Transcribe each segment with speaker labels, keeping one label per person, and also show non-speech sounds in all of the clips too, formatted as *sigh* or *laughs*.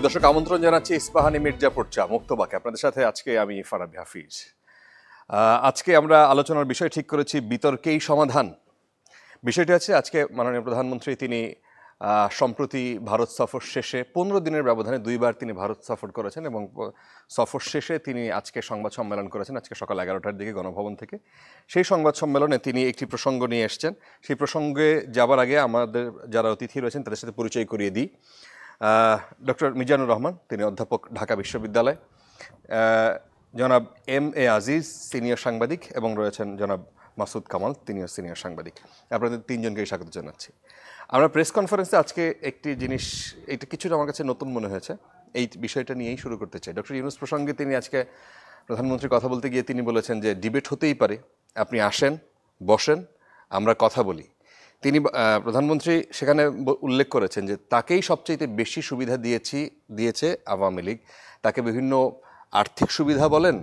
Speaker 1: প্রিয় দর্শক আমন্ত্রণ জানাচ্ছি ইস্পাহানি মির্জাপুর চা মুক্তবাকে আপনাদের সাথে আজকে আমি ফারাবি হাফিজ আজকে আমরা আলোচনার বিষয় ঠিক করেছি বিতর্কেই সমাধান বিষয়টি হচ্ছে আজকে মাননীয় প্রধানমন্ত্রী তিনি সম্প্রতি ভারত সফর শেষে পনেরো দিনের ব্যবধানে দুইবার তিনি ভারত সফর করেছেন এবং সফর শেষে তিনি আজকে সংবাদ সম্মেলন করেছেন আজকে সকাল এগারোটার দিকে গণভবন থেকে সেই সংবাদ সম্মেলনে তিনি একটি প্রসঙ্গ নিয়ে এসছেন সেই প্রসঙ্গে যাবার আগে আমাদের যারা অতিথি রয়েছেন তাদের সাথে পরিচয় করিয়ে দিই ডক্টর মিজানুর রহমান তিনি অধ্যাপক ঢাকা বিশ্ববিদ্যালয় জনাব এম এ আজিজ সিনিয়র সাংবাদিক এবং রয়েছেন জনাব মাসুদ কামাল তিনিও সিনিয়র সাংবাদিক আপনাদের তিনজনকেই স্বাগত জানাচ্ছি আমরা প্রেস কনফারেন্সে আজকে একটি জিনিস এটা কিছুটা আমার কাছে নতুন মনে হয়েছে এই বিষয়টা নিয়েই শুরু করতে চাই ডক্টর ইউনুস প্রসঙ্গে তিনি আজকে প্রধানমন্ত্রী কথা বলতে গিয়ে তিনি বলেছেন যে ডিবেট হতেই পারে আপনি আসেন বসেন আমরা কথা বলি তিনি প্রধানমন্ত্রী সেখানে উল্লেখ করেছেন যে তাকেই সবচেয়ে বেশি সুবিধা দিয়েছি দিয়েছে আওয়ামী লীগ তাকে বিভিন্ন আর্থিক সুবিধা বলেন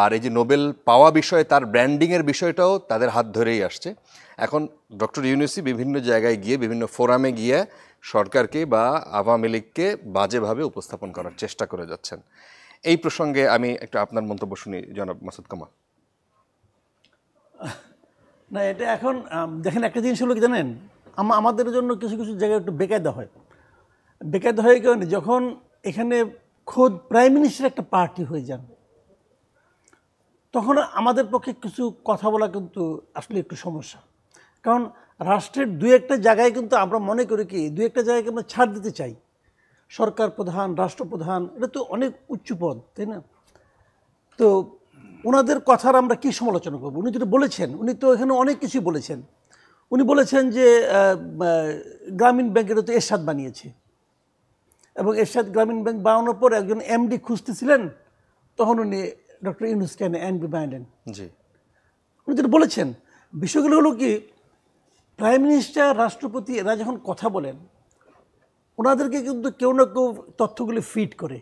Speaker 1: আর এই যে নোবেল পাওয়া বিষয়ে তার ব্র্যান্ডিংয়ের বিষয়টাও তাদের হাত ধরেই আসছে এখন ডক্টর ইউনিসি বিভিন্ন জায়গায় গিয়ে বিভিন্ন ফোরামে গিয়ে সরকারকে বা আওয়ামী লীগকে বাজেভাবে উপস্থাপন করার চেষ্টা করে যাচ্ছেন এই প্রসঙ্গে আমি একটু আপনার মন্তব্য শুনি জনাব মাসুদ কামাল
Speaker 2: না এটা এখন দেখেন একটা জিনিস হলো কি জানেন আমাদের জন্য কিছু কিছু জায়গায় একটু বেকায়দা হয় বেকায়দা হয়ে কারণে যখন এখানে খোদ প্রাইম মিনিস্টার একটা পার্টি হয়ে যান তখন আমাদের পক্ষে কিছু কথা বলা কিন্তু আসলে একটু সমস্যা কারণ রাষ্ট্রের দু একটা জায়গায় কিন্তু আমরা মনে করি কি দু একটা জায়গায় আমরা ছাড় দিতে চাই সরকার প্রধান রাষ্ট্রপ্রধান এটা তো অনেক উচ্চ পদ তাই না তো ওনাদের কথার আমরা কি সমালোচনা করবো উনি যেটা বলেছেন উনি তো এখানে অনেক কিছুই বলেছেন উনি বলেছেন যে গ্রামীণ ব্যাংকের তো এরশাদ বানিয়েছে এবং এরশাদ গ্রামীণ ব্যাংক বানানোর পর একজন এমডি খুঁজতেছিলেন তখন উনি ডক্টর ইউনুস এন বি বাইডেন জি উনি যেটা বলেছেন বিষয়গুলো হলো কি প্রাইম মিনিস্টার রাষ্ট্রপতি এরা যখন কথা বলেন ওনাদেরকে কিন্তু কেউ না কেউ তথ্যগুলি ফিট করে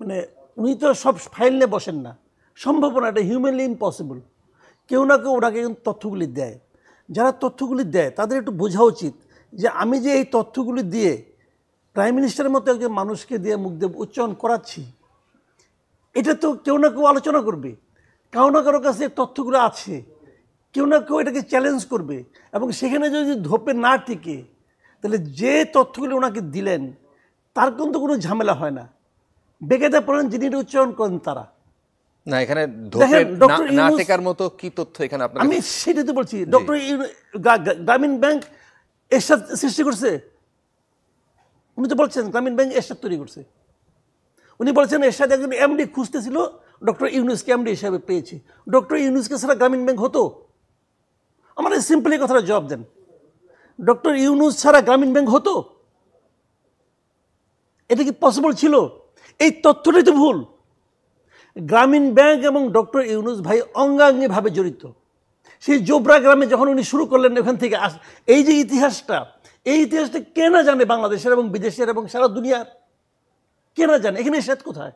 Speaker 2: মানে উনি তো সব ফাইল নিয়ে বসেন না সম্ভাবনা এটা হিউম্যানলি ইম্পসিবল কেউ না কেউ ওনাকে কিন্তু তথ্যগুলি দেয় যারা তথ্যগুলি দেয় তাদের একটু বোঝা উচিত যে আমি যে এই তথ্যগুলি দিয়ে প্রাইম মিনিস্টারের মতো একজন মানুষকে দিয়ে মুখ দিয়ে উচ্চারণ করাচ্ছি এটা তো কেউ না কেউ আলোচনা করবে কারো না কারোর কাছে তথ্যগুলো আছে কেউ না কেউ এটাকে চ্যালেঞ্জ করবে এবং সেখানে যদি ধোপে না টিকে তাহলে যে তথ্যগুলি ওনাকে দিলেন তার কিন্তু কোনো ঝামেলা হয় না বেকায়দা পড়েন যিনি এটা উচ্চারণ করেন তারা
Speaker 1: না এখানে মতো কি তথ্য এখানে আপনার আমি
Speaker 2: সেটাই তো বলছি ডক্টর গ্রামীণ ব্যাংক এরশাদ সৃষ্টি করছে উনি তো বলছেন গ্রামীণ ব্যাংক এরশাদ তৈরি করছে উনি বলছেন এরশাদ একজন এমডি খুঁজতেছিল ডক্টর ইউনুসকে এমডি হিসাবে পেয়েছি ডক্টর ইউনুসকে ছাড়া গ্রামীণ ব্যাংক হতো আমাদের সিম্পলি কথাটা জবাব দেন ডক্টর ইউনুস ছাড়া গ্রামীণ ব্যাংক হতো এটা কি পসিবল ছিল এই তথ্যটাই তো ভুল গ্রামীণ ব্যাংক এবং ডক্টর ইউনুস ভাই অঙ্গাঙ্গিভাবে জড়িত সেই জোবরা গ্রামে যখন উনি শুরু করলেন ওখান থেকে আস এই যে ইতিহাসটা এই ইতিহাসটা কেনা জানে বাংলাদেশের এবং বিদেশের এবং সারা দুনিয়ার কেনা জানে এখানে সেত কোথায়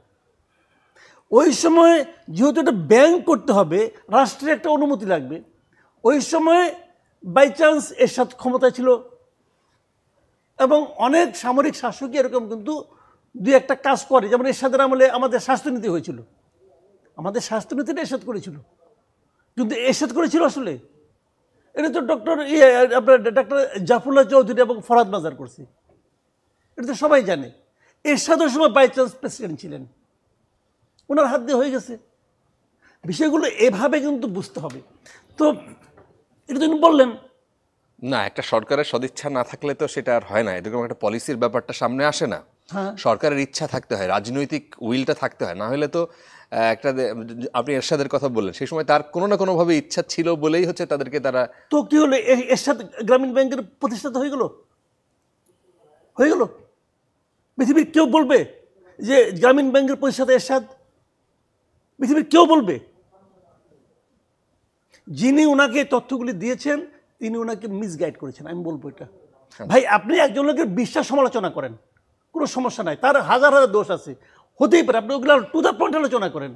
Speaker 2: ওই সময় যেহেতু একটা ব্যাংক করতে হবে রাষ্ট্রের একটা অনুমতি লাগবে ওই সময় বাই চান্স এরশাদ ক্ষমতা ছিল এবং অনেক সামরিক শাসকই এরকম কিন্তু দুই একটা কাজ করে যেমন এরশাদের আমলে আমাদের স্বাস্থ্যনীতি হয়েছিল আমাদের স্বাস্থ্যনীতিটা এসেদ করেছিল কিন্তু এসেদ করেছিল আসলে এটা তো ডক্টর ইয়ে আপনার ডাক্তার জাফরুল্লাহ চৌধুরী এবং ফরাদ বাজার করছে এটা তো সবাই জানে এরশাদের সময় বাই চান্স প্রেসিডেন্ট ছিলেন ওনার হাত দিয়ে হয়ে গেছে বিষয়গুলো এভাবে কিন্তু বুঝতে হবে তো এটা তিনি বললেন
Speaker 1: না একটা সরকারের সদিচ্ছা না থাকলে তো সেটা আর হয় না এরকম একটা পলিসির ব্যাপারটা সামনে আসে না হ্যাঁ। সরকারের ইচ্ছা থাকতে হয় রাজনৈতিক উইলটা থাকতে হয় না হলে তো একটা আপনি এরশাদের কথা বললেন সেই সময় তার কোনো না কোনোভাবে ইচ্ছা ছিল বলেই হচ্ছে তাদেরকে তারা তো কি হলো এরশাদ গ্রামীণ ব্যাংকের
Speaker 2: প্রতিষ্ঠাতা হয়ে গেল হয়ে গেল পৃথিবীর কেউ বলবে যে গ্রামীণ ব্যাংকের প্রতিষ্ঠাতা এরশাদ পৃথিবীর কেউ বলবে যিনি ওনাকে তথ্যগুলি দিয়েছেন তিনি ওনাকে মিসগাইড করেছেন আমি বলবো এটা হ্যাঁ। ভাই আপনি একজন লোকের বিশ্বাস সমালোচনা করেন কোনো সমস্যা নাই তার হাজার হাজার দোষ আছে হতেই পারে আপনি ওগুলো টু দ্য পয়েন্ট আলোচনা করেন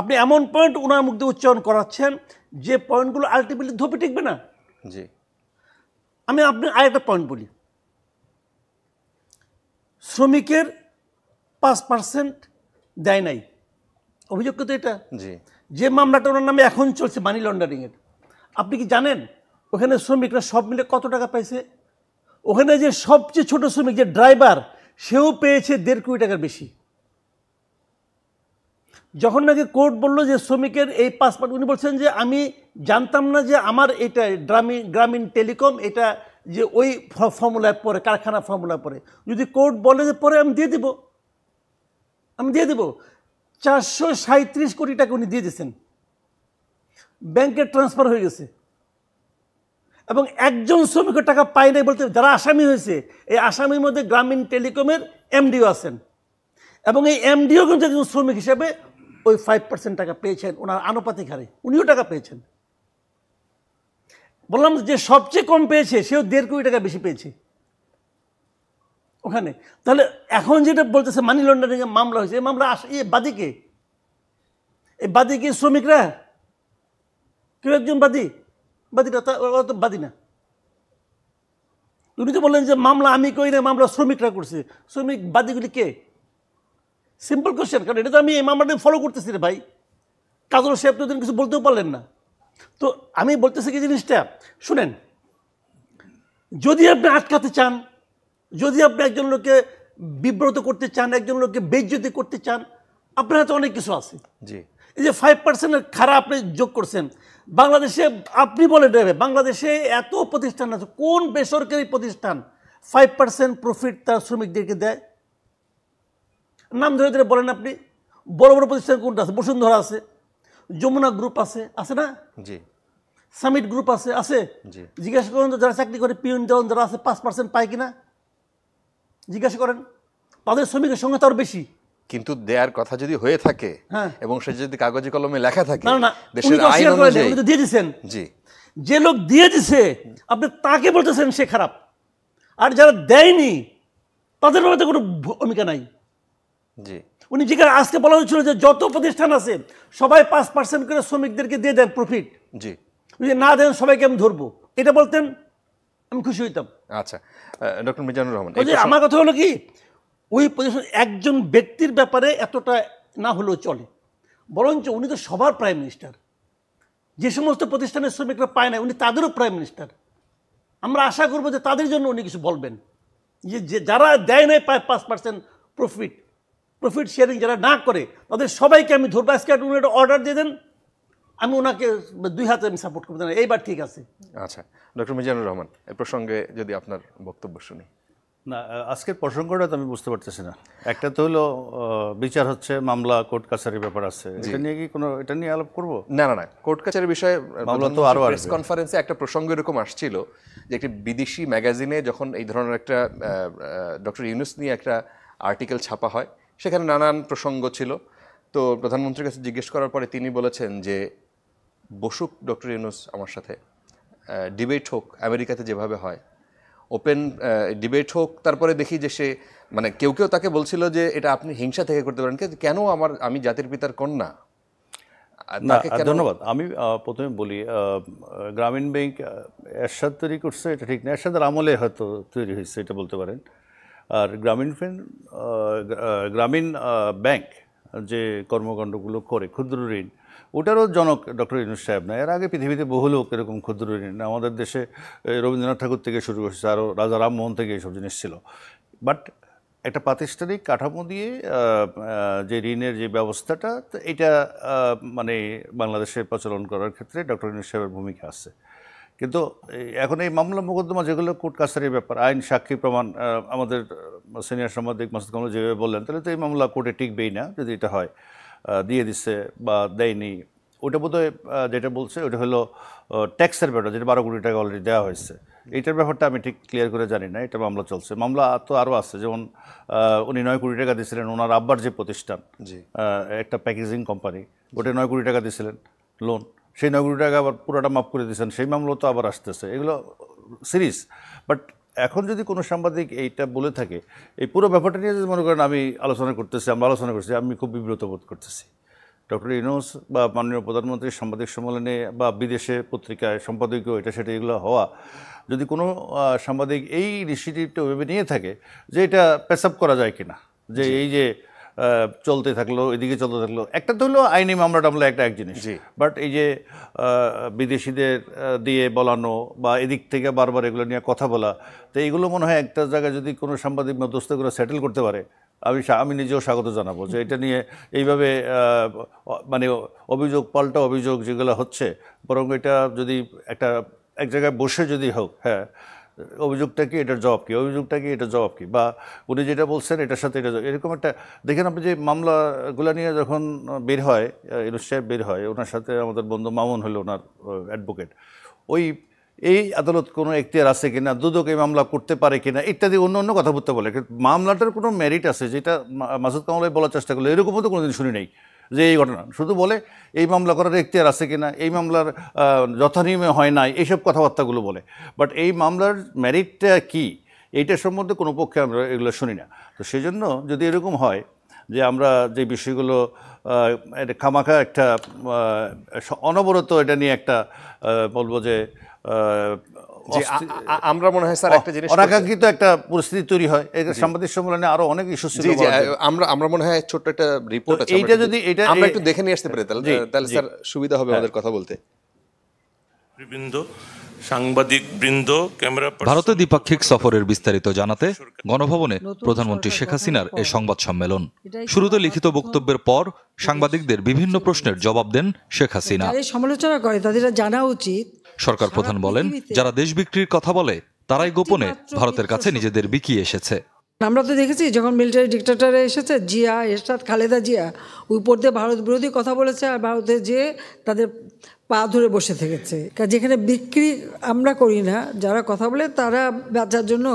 Speaker 2: আপনি এমন পয়েন্ট ওনার মুখ দিয়ে উচ্চারণ করাচ্ছেন যে পয়েন্টগুলো আলটিমেটলি ধোপে টিকবে না জি আমি আপনি আরেকটা পয়েন্ট বলি শ্রমিকের পাঁচ পার্সেন্ট দেয় নাই অভিযোগ তো এটা জি যে মামলাটা ওনার নামে এখন চলছে মানি লন্ডারিংয়ের আপনি কি জানেন ওখানে শ্রমিকরা সব মিলে কত টাকা পাইছে ওখানে যে সবচেয়ে ছোট শ্রমিক যে ড্রাইভার সেও পেয়েছে দেড় কোটি টাকার বেশি যখন নাকি কোর্ট বলল যে শ্রমিকের এই পাসপোর্ট উনি বলছেন যে আমি জানতাম না যে আমার এটা গ্রামীণ গ্রামীণ টেলিকম এটা যে ওই ফর্মুলায় পরে কারখানা ফর্মুলা পরে যদি কোর্ট বলে যে পরে আমি দিয়ে দিব আমি দিয়ে দেবো চারশো সাঁত্রিশ কোটি টাকা উনি দিয়ে দিয়েছেন ব্যাংকে ট্রান্সফার হয়ে গেছে এবং একজন শ্রমিকের টাকা পায় নাই বলতে যারা আসামি হয়েছে এই আসামির মধ্যে গ্রামীণ টেলিকমের এমডিও আছেন এবং এই এমডিও কিন্তু একজন শ্রমিক হিসেবে ওই ফাইভ পার্সেন্ট টাকা পেয়েছেন ওনার আনুপাতিক হারে উনিও টাকা পেয়েছেন বললাম যে সবচেয়ে কম পেয়েছে সেও দেড় কোটি টাকা বেশি পেয়েছে ওখানে তাহলে এখন যেটা বলতেছে মানি লন্ডারিংয়ের মামলা হয়েছে এই মামলা এই বাদীকে এই বাদীকে শ্রমিকরা কেউ একজন বাদী বাদীটা তো বাদী না উনি তো বললেন যে মামলা আমি কই না মামলা শ্রমিকরা করছে শ্রমিক বাদীগুলি কে সিম্পল কোয়েশ্চেন কারণ এটা তো আমি ইমাম মামলাটি ফলো করতেছি রে ভাই কাজল সাহেব তো কিছু বলতেও পারলেন না তো আমি বলতেছি কি জিনিসটা শুনেন যদি আপনি আটকাতে চান যদি আপনি একজন লোককে বিব্রত করতে চান একজন লোককে বেজ্জতি করতে চান আপনার হাতে অনেক কিছু আছে জি এই যে ফাইভ পার্সেন্টের খারাপ আপনি যোগ করছেন বাংলাদেশে আপনি বলে দেবে বাংলাদেশে এত প্রতিষ্ঠান আছে কোন বেসরকারি প্রতিষ্ঠান ফাইভ পার্সেন্ট প্রফিট তার শ্রমিকদেরকে দেয় নাম ধরে ধরে বলেন আপনি বড় বড় প্রতিষ্ঠান কোনটা আছে বসুন্ধরা আছে যমুনা গ্রুপ আছে আছে না জি সামিট গ্রুপ আছে আছে জিজ্ঞাসা করেন তো যারা চাকরি করে পিউন দেওয়ান যারা আছে পাঁচ পার্সেন্ট পায় কিনা
Speaker 1: জিজ্ঞাসা করেন তাদের শ্রমিকের সংখ্যা তার বেশি কিন্তু দেয়ার কথা যদি হয়ে থাকে হ্যাঁ। এবং সে যদি কাগজে কলমে লেখা থাকে দেশের আইন অনুযায়ী
Speaker 2: দিয়ে দিয়েছেন জি
Speaker 1: যে লোক দিয়ে দিছে আপনি তাকে বলতেছেন সে খারাপ
Speaker 2: আর যারা দেয়নি তাদের মধ্যে কোনো ভূমিকা নাই জি উনি যেখানে আজকে বলা হয়েছিল যে যত প্রতিষ্ঠান আছে সবাই পাঁচ পার্সেন্ট করে শ্রমিকদেরকে দিয়ে দেন প্রফিট জি যদি না দেন সবাইকে আমি ধরবো এটা বলতেন আমি খুশি হইতাম
Speaker 1: আচ্ছা ডক্টর মিজানুর রহমান আমার
Speaker 2: কথা হলো কি ওই প্রতিষ্ঠান একজন ব্যক্তির ব্যাপারে এতটা না হলেও চলে বরঞ্চ উনি তো সবার প্রাইম মিনিস্টার যে সমস্ত প্রতিষ্ঠানের শ্রমিকরা পায় না উনি তাদেরও প্রাইম মিনিস্টার আমরা আশা করবো যে তাদের জন্য উনি কিছু বলবেন যে যারা দেয় নাই পায় পাঁচ পার্সেন্ট প্রফিট প্রফিট শেয়ারিং যারা না করে তাদের সবাইকে আমি ধরবো আজকে উনি একটা অর্ডার দিয়ে দেন আমি ওনাকে দুই হাতে আমি সাপোর্ট করবো এইবার ঠিক আছে
Speaker 1: আচ্ছা ডক্টর মিজানুর রহমান এ প্রসঙ্গে যদি আপনার
Speaker 3: বক্তব্য শুনি না আজকের প্রসঙ্গটা তো আমি বুঝতে পারতেছি না একটা তো হলো
Speaker 1: বিচার হচ্ছে মামলা কোর্ট কাছারির ব্যাপার আছে এটা
Speaker 3: নিয়ে কি কোনো এটা নিয়ে আলাপ করবো না না না কোর্ট কাছারির
Speaker 1: বিষয়ে মামলা তো আরো প্রেস কনফারেন্সে একটা প্রসঙ্গ এরকম আসছিল যে একটি বিদেশি ম্যাগাজিনে যখন এই ধরনের একটা ডক্টর ইউনুস নিয়ে একটা আর্টিকেল ছাপা হয় সেখানে নানান প্রসঙ্গ ছিল তো প্রধানমন্ত্রীর কাছে জিজ্ঞেস করার পরে তিনি বলেছেন যে বসুক ডক্টর ইউনুস আমার সাথে ডিবেট হোক আমেরিকাতে যেভাবে হয় ওপেন ডিবেট হোক তারপরে দেখি যে সে মানে কেউ কেউ তাকে বলছিল যে এটা আপনি হিংসা থেকে করতে পারেন কেন আমার আমি জাতির পিতার কন্যা ধন্যবাদ
Speaker 3: আমি প্রথমে বলি গ্রামীণ ব্যাংক এরশাদ তৈরি করছে এটা ঠিক না এরশাদের আমলে হয়তো তৈরি হয়েছে এটা বলতে পারেন আর গ্রামীণ গ্রামীণ ব্যাংক যে কর্মকাণ্ডগুলো করে ক্ষুদ্র ঋণ ওটারও জনক ডক্টর ইনুস সাহেব না এর আগে পৃথিবীতে বহু লোক এরকম ক্ষুদ্র ঋণ আমাদের দেশে রবীন্দ্রনাথ ঠাকুর থেকে শুরু করেছে আরও রাজা রামমোহন থেকে এইসব জিনিস ছিল বাট একটা প্রাতিষ্ঠানিক কাঠামো দিয়ে যে ঋণের যে ব্যবস্থাটা এটা মানে বাংলাদেশে প্রচলন করার ক্ষেত্রে ডক্টর ইনুস সাহেবের ভূমিকা আছে কিন্তু এখন এই মামলা মোকদ্দমা যেগুলো কোর্ট কাছারির ব্যাপার আইন সাক্ষী প্রমাণ আমাদের সিনিয়র সাংবাদিক মাসুদ কামাল যেভাবে বললেন তাহলে তো এই মামলা কোর্টে টিকবেই না যদি এটা হয় দিয়ে দিচ্ছে বা দেয়নি ওটা বোধ যেটা বলছে ওটা হলো ট্যাক্সের ব্যাপার যেটা বারো কোটি টাকা অলরেডি দেওয়া হয়েছে এইটার ব্যাপারটা আমি ঠিক ক্লিয়ার করে জানি না এটা মামলা চলছে মামলা তো আরও আছে যেমন উনি নয় কোটি টাকা দিয়েছিলেন ওনার আব্বার যে প্রতিষ্ঠান একটা প্যাকেজিং কোম্পানি ওটা নয় কোটি টাকা দিয়েছিলেন লোন সেই নগরীটাকে কোটি টাকা আবার পুরোটা মাফ করে দিয়েছেন সেই মামলাও তো আবার আসতেছে এগুলো সিরিজ বাট এখন যদি কোনো সাংবাদিক এইটা বলে থাকে এই পুরো ব্যাপারটা নিয়ে যদি মনে করেন আমি আলোচনা করতেছি আমরা আলোচনা করছি আমি খুব বিব্রত বোধ করতেছি ডক্টর ইনোস বা মাননীয় প্রধানমন্ত্রীর সাংবাদিক সম্মেলনে বা বিদেশে পত্রিকায় সম্পাদকীয় এটা সেটা এগুলো হওয়া যদি কোনো সাংবাদিক এই ইনিশিয়েটিভটা ভেবে নিয়ে থাকে যে এটা পেশাপ করা যায় কিনা যে এই যে চলতে থাকলো এদিকে চলতে থাকলো একটা তো হলো আইনি মামলা টামলা একটা এক জিনিস বাট এই যে বিদেশিদের দিয়ে বলানো বা এদিক থেকে বারবার এগুলো নিয়ে কথা বলা তো এগুলো মনে হয় একটা জায়গায় যদি কোনো সাংবাদিক মধ্যস্থ করে সেটেল করতে পারে আমি আমি নিজেও স্বাগত জানাবো যে এটা নিয়ে এইভাবে মানে অভিযোগ পাল্টা অভিযোগ যেগুলো হচ্ছে বরং এটা যদি একটা এক জায়গায় বসে যদি হোক হ্যাঁ অভিযোগটা কি এটার জবাব কী অভিযোগটা কি এটার জবাব কী বা উনি যেটা বলছেন এটার সাথে এটা এরকম একটা দেখেন আপনি যে মামলাগুলো নিয়ে যখন বের হয় ইউনুসাহেব বের হয় ওনার সাথে আমাদের বন্ধু মামুন হলো ওনার অ্যাডভোকেট ওই এই আদালত কোনো একটিয়ার আছে কি না দুদক এই মামলা করতে পারে কিনা ইত্যাদি অন্য অন্য কথা বলতে বলে মামলাটার কোনো মেরিট আছে যেটা মাসুদ কামালাই বলার চেষ্টা করলো এরকমও তো কোনোদিন শুনি নাই যে এই ঘটনা শুধু বলে এই মামলা করার এখতিয়ার আছে কিনা এই মামলার যথানিয়মে হয় নাই এইসব কথাবার্তাগুলো বলে বাট এই মামলার ম্যারিটটা কী এইটা সম্বন্ধে কোনো পক্ষে আমরা এগুলো শুনি না তো সেই জন্য যদি এরকম হয় যে আমরা যে বিষয়গুলো এটা খামাখা একটা অনবরত এটা নিয়ে একটা বলবো যে
Speaker 1: আমরা মনে হয় স্যার
Speaker 3: একটা জিনিস অনাকাঙ্ক্ষিত একটা পরিস্থিতি তৈরি হয় সাংবাদিক সম্মেলনে আরো অনেক ইস্যু ছিল
Speaker 1: আমরা আমরা মনে হয় একটা রিপোর্ট আছে এইটা যদি এটা আমরা একটু দেখে নিয়ে আসতে পারি তাহলে তাহলে স্যার সুবিধা হবে হ্যাঁ। আমাদের কথা বলতে
Speaker 4: সাংবাদিক বৃন্দ ক্যামেরা ভারতে দ্বিপাক্ষিক সফরের বিস্তারিত জানাতে গণভবনে প্রধানমন্ত্রী শেখ হাসিনার এ সংবাদ সম্মেলন শুরুতে লিখিত বক্তব্যের পর সাংবাদিকদের বিভিন্ন প্রশ্নের জবাব দেন শেখ হাসিনা
Speaker 5: সমালোচনা করে তাদের জানা উচিত
Speaker 4: সরকার প্রধান বলেন যারা দেশ বিক্রির কথা বলে তারাই গোপনে ভারতের কাছে নিজেদের বিকিয়ে এসেছে
Speaker 5: আমরা তো দেখেছি যখন মিলিটারি ডিক্টেটারে এসেছে জিয়া এরশাদ খালেদা জিয়া উপর দিয়ে ভারত বিরোধী কথা বলেছে আর ভারতে যে তাদের পা ধরে বসে থেকেছে যেখানে বিক্রি আমরা করি না যারা কথা বলে তারা বেচার জন্য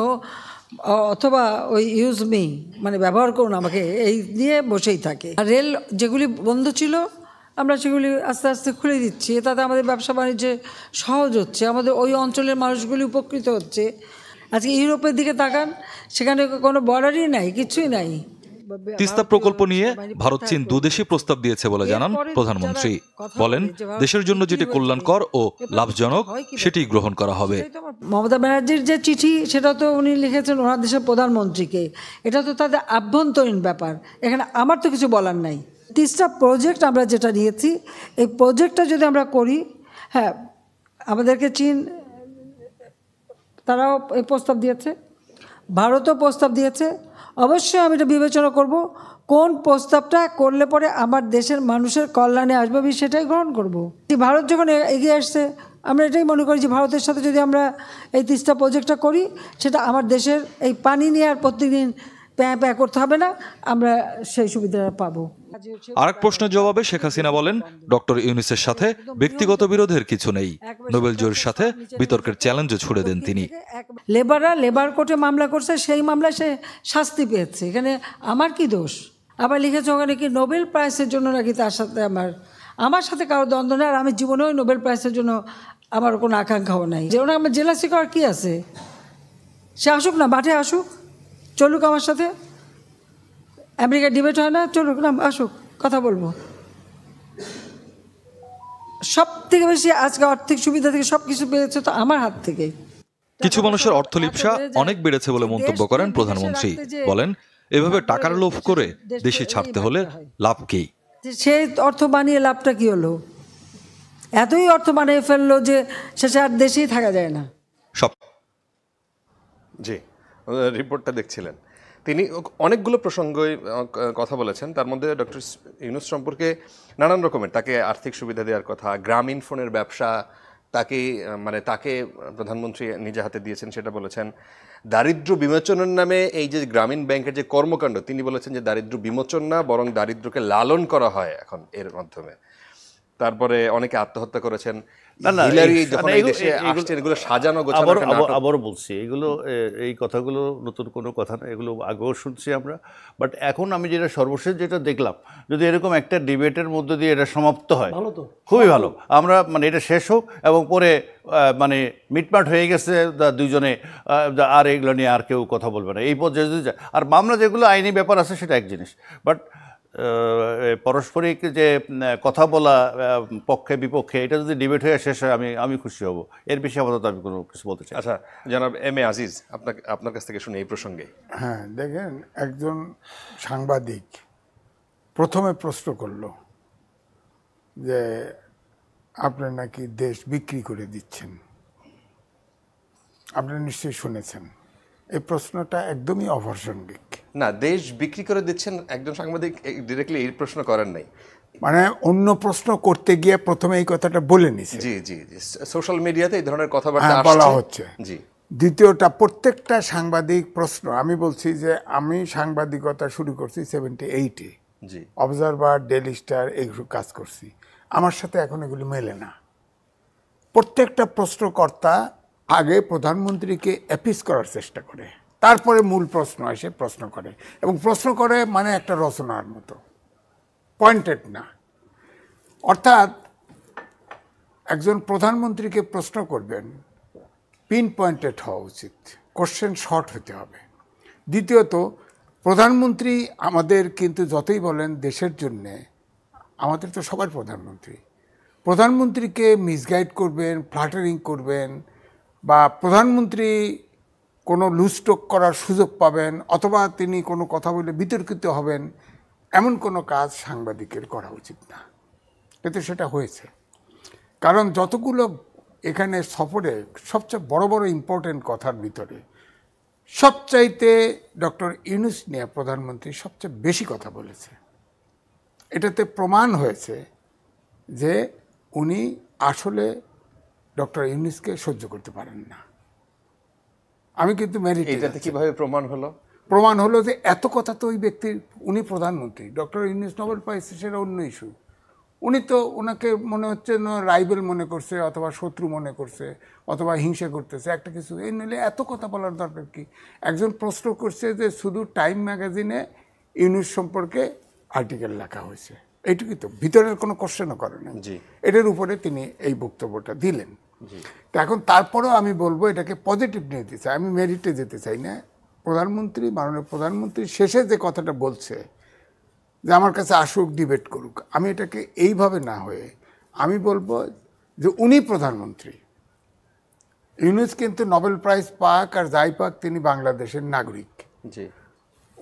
Speaker 5: অথবা ওই ইউজ মি মানে ব্যবহার করুন আমাকে এই নিয়ে বসেই থাকে আর রেল যেগুলি বন্ধ ছিল আমরা সেগুলি আস্তে আস্তে খুলে দিচ্ছি তাতে আমাদের ব্যবসা বাণিজ্যে সহজ হচ্ছে আমাদের ওই অঞ্চলের মানুষগুলি উপকৃত হচ্ছে আজকে ইউরোপের দিকে তাকান সেখানে কোনো বর্ডারই নাই কিছুই নাই
Speaker 4: তিস্তা প্রকল্প নিয়ে ভারত চীন দুদেশই প্রস্তাব দিয়েছে বলে জানান প্রধানমন্ত্রী বলেন দেশের জন্য যেটি কল্যাণকর ও লাভজনক সেটি গ্রহণ করা হবে
Speaker 5: মমতা ব্যানার্জির যে চিঠি সেটা তো উনি লিখেছেন ওনার দেশের প্রধানমন্ত্রীকে এটা তো তাদের আভ্যন্তরীণ ব্যাপার এখানে আমার তো কিছু বলার নাই তিরিশটা প্রজেক্ট আমরা যেটা নিয়েছি এই প্রজেক্টটা যদি আমরা করি হ্যাঁ আমাদেরকে চীন তারাও এই প্রস্তাব দিয়েছে ভারতও প্রস্তাব দিয়েছে অবশ্যই আমি এটা বিবেচনা করব কোন প্রস্তাবটা করলে পরে আমার দেশের মানুষের কল্যাণে আসবে আমি সেটাই গ্রহণ করব। ভারত যখন এগিয়ে আসছে আমরা এটাই মনে করি যে ভারতের সাথে যদি আমরা এই তিস্তা প্রজেক্টটা করি সেটা আমার দেশের এই পানি নিয়ে আর প্রতিদিন প্যাঁ প্যাঁ করতে হবে না আমরা সেই সুবিধাটা পাবো
Speaker 4: এক প্রশ্নের জবাবে শেখ হাসিনা বলেন ডক্টর ইউনিসের সাথে ব্যক্তিগত বিরোধের কিছু নেই নোবেল জয়ের সাথে বিতর্কের চ্যালেঞ্জও ছুড়ে দেন তিনি
Speaker 5: লেবাররা লেবার কোর্টে মামলা করছে সেই মামলায় সে শাস্তি পেয়েছে এখানে আমার কি দোষ আবার লিখেছে ওখানে কি নোবেল প্রাইসের জন্য নাকি তার সাথে আমার আমার সাথে কারো দ্বন্দ্ব নেই আর আমি জীবনেও নোবেল প্রাইসের জন্য আমার কোনো আকাঙ্ক্ষাও নাই যে ওনার আমার জেলা করার কি আছে সে আসুক না মাঠে আসুক চলুক আমার সাথে আমেরিকা ডিবেট হয় না চলুক না আসুক কথা বলবো সব থেকে বেশি আজকে আর্থিক সুবিধা থেকে সব কিছু পেয়েছে তো আমার হাত থেকে
Speaker 4: কিছু মানুষের অর্থলিপসা অনেক বেড়েছে বলে মন্তব্য করেন প্রধানমন্ত্রী বলেন এভাবে টাকার লোভ করে দেশে ছাড়তে হলে লাভ কি
Speaker 5: সে অর্থ বানিয়ে লাভটা কি হলো এতই অর্থ বানিয়ে ফেললো যে শেষে আর দেশেই থাকা যায় না
Speaker 4: সব
Speaker 1: জি রিপোর্টটা দেখছিলেন তিনি অনেকগুলো প্রসঙ্গই কথা বলেছেন তার মধ্যে ডক্টর ইউনুস সম্পর্কে নানান রকমের তাকে আর্থিক সুবিধা দেওয়ার কথা গ্রামীণ ফোনের ব্যবসা তাকে মানে তাকে প্রধানমন্ত্রী নিজে হাতে দিয়েছেন সেটা বলেছেন দারিদ্র বিমোচনের নামে এই যে গ্রামীণ ব্যাংকের যে কর্মকাণ্ড তিনি বলেছেন যে দারিদ্র বিমোচন না বরং দারিদ্রকে লালন করা হয় এখন এর মাধ্যমে তারপরে অনেকে আত্মহত্যা করেছেন সাজানো গোছানো আবারও বলছি এগুলো
Speaker 3: এই কথাগুলো নতুন কোনো কথা না এগুলো আগেও শুনছি আমরা বাট এখন আমি যেটা সর্বশেষ যেটা দেখলাম যদি এরকম একটা ডিবেটের মধ্যে দিয়ে এটা সমাপ্ত হয় খুবই ভালো আমরা মানে এটা শেষ হোক এবং পরে মানে মিটমাট হয়ে গেছে দুজনে আর এগুলো নিয়ে আর কেউ কথা বলবে না এই পর্যায়ে যদি যায় আর মামলা যেগুলো আইনি ব্যাপার আছে সেটা এক জিনিস বাট পারস্পরিক যে কথা বলা পক্ষে বিপক্ষে এটা যদি ডিবেট হয়ে শেষ হয় আমি আমি খুশি হব এর বিষয়ে আপাতত আমি কোনো কিছু বলতে চাই আচ্ছা জনাব এম এ আজিজ আপনাকে
Speaker 1: আপনার কাছ থেকে শুনি এই প্রসঙ্গে
Speaker 6: হ্যাঁ দেখেন একজন সাংবাদিক প্রথমে প্রশ্ন করল যে আপনি নাকি দেশ বিক্রি করে দিচ্ছেন আপনি নিশ্চয়ই শুনেছেন এই প্রশ্নটা একদমই অপ্রাসঙ্গিক
Speaker 1: না দেশ বিক্রি করে দিচ্ছেন একজন সাংবাদিক ডিরেক্টলি এই প্রশ্ন করেন নাই
Speaker 6: মানে অন্য প্রশ্ন করতে গিয়ে প্রথমে এই কথাটা বলে নিছে জি
Speaker 1: জি সোশ্যাল মিডিয়াতে এই ধরনের কথাবার্তা হ্যাঁ, বলা হচ্ছে জি
Speaker 6: দ্বিতীয়টা প্রত্যেকটা সাংবাদিক প্রশ্ন আমি বলছি যে আমি সাংবাদিকতা শুরু করছি সেভেন্টি এইটে জি অবজারভার ডেলি স্টার এইসব কাজ করছি আমার সাথে এখন এগুলি মেলে না প্রত্যেকটা প্রশ্নকর্তা আগে প্রধানমন্ত্রীকে অ্যাপিস করার চেষ্টা করে তারপরে মূল প্রশ্ন আসে প্রশ্ন করে এবং প্রশ্ন করে মানে একটা রচনার মতো পয়েন্টেড না অর্থাৎ একজন প্রধানমন্ত্রীকে প্রশ্ন করবেন পিন পয়েন্টেড হওয়া উচিত কোশ্চেন শর্ট হতে হবে দ্বিতীয়ত প্রধানমন্ত্রী আমাদের কিন্তু যতই বলেন দেশের জন্যে আমাদের তো সবার প্রধানমন্ত্রী প্রধানমন্ত্রীকে মিসগাইড করবেন ফ্লাটারিং করবেন বা প্রধানমন্ত্রী কোনো লুস্টক করার সুযোগ পাবেন অথবা তিনি কোনো কথা বলে বিতর্কিত হবেন এমন কোনো কাজ সাংবাদিকের করা উচিত না এতে সেটা হয়েছে কারণ যতগুলো এখানে সফরে সবচেয়ে বড় বড় ইম্পর্টেন্ট কথার ভিতরে সবচাইতে ডক্টর ইউনুস নিয়ে প্রধানমন্ত্রী সবচেয়ে বেশি কথা বলেছে এটাতে প্রমাণ হয়েছে যে উনি আসলে ডক্টর ইউনুসকে সহ্য করতে পারেন না আমি কিন্তু মেরিট এটাতে কিভাবে প্রমাণ হলো প্রমাণ হলো যে এত কথা তো ওই ব্যক্তির উনি প্রধানমন্ত্রী ডক্টর ইউনিস নোবেল পাইছে সেটা অন্য ইস্যু উনি তো ওনাকে মনে হচ্ছে রাইবেল মনে করছে অথবা শত্রু মনে করছে অথবা হিংসা করতেছে একটা কিছু এই নইলে এত কথা বলার দরকার কি একজন প্রশ্ন করছে যে শুধু টাইম ম্যাগাজিনে ইউনিস সম্পর্কে আর্টিকেল লেখা হয়েছে এইটুকুই তো ভিতরের কোনো কোশ্চেনও করেন জি এটার উপরে তিনি এই বক্তব্যটা দিলেন তো এখন তারপরেও আমি বলবো এটাকে পজিটিভ নিতে চাই আমি মেরিটে যেতে চাই না প্রধানমন্ত্রী মাননীয় প্রধানমন্ত্রী শেষে যে কথাটা বলছে যে আমার কাছে আসুক ডিবেট করুক আমি এটাকে এইভাবে না হয়ে আমি বলবো যে উনি প্রধানমন্ত্রী ইউনিস কিন্তু নোবেল প্রাইজ পাক আর যাই পাক তিনি বাংলাদেশের নাগরিক জি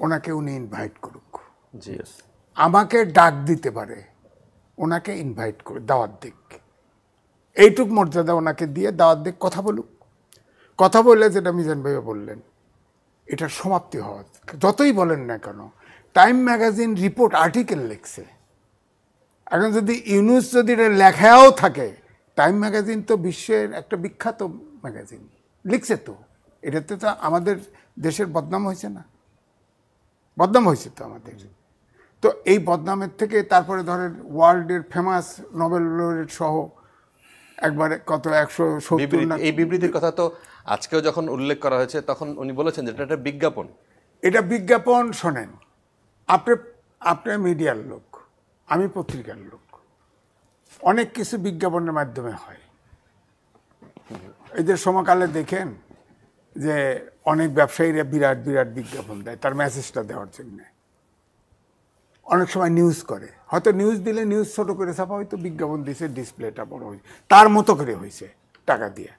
Speaker 6: ওনাকে উনি ইনভাইট করুক জি আমাকে ডাক দিতে পারে ওনাকে ইনভাইট করে দাওয়াত দিক এইটুক মর্যাদা ওনাকে দিয়ে দাওয়াত দিয়ে কথা বলুক কথা বললে যেটা মিজান ভাইয়া বললেন এটা সমাপ্তি হওয়া যতই বলেন না কেন টাইম ম্যাগাজিন রিপোর্ট আর্টিকেল লিখছে এখন যদি ইউনুস যদি এটা লেখাও থাকে টাইম ম্যাগাজিন তো বিশ্বের একটা বিখ্যাত ম্যাগাজিন লিখছে তো এটাতে তো আমাদের দেশের বদনাম হয়েছে না বদনাম হয়েছে তো আমাদের তো এই বদনামের থেকে তারপরে ধরেন ওয়ার্ল্ডের ফেমাস নোবেল সহ একবারে কত একশো এই বিবৃতির
Speaker 1: কথা তো আজকেও যখন উল্লেখ করা হয়েছে তখন উনি বলেছেন যে এটা একটা বিজ্ঞাপন এটা বিজ্ঞাপন শোনেন আপনি আপনি মিডিয়ার
Speaker 6: লোক আমি পত্রিকার লোক অনেক কিছু বিজ্ঞাপনের মাধ্যমে হয় এই যে সমকালে দেখেন যে অনেক ব্যবসায়ীরা বিরাট বিরাট বিজ্ঞাপন দেয় তার মেসেজটা দেওয়ার জন্যে অনেক সময় নিউজ করে হয়তো নিউজ দিলে নিউজ ছোটো করে ছাপা হয়তো বিজ্ঞাপন দিয়েছে ডিসপ্লেটা বড় হয়েছে তার মতো করে হয়েছে টাকা দিয়ে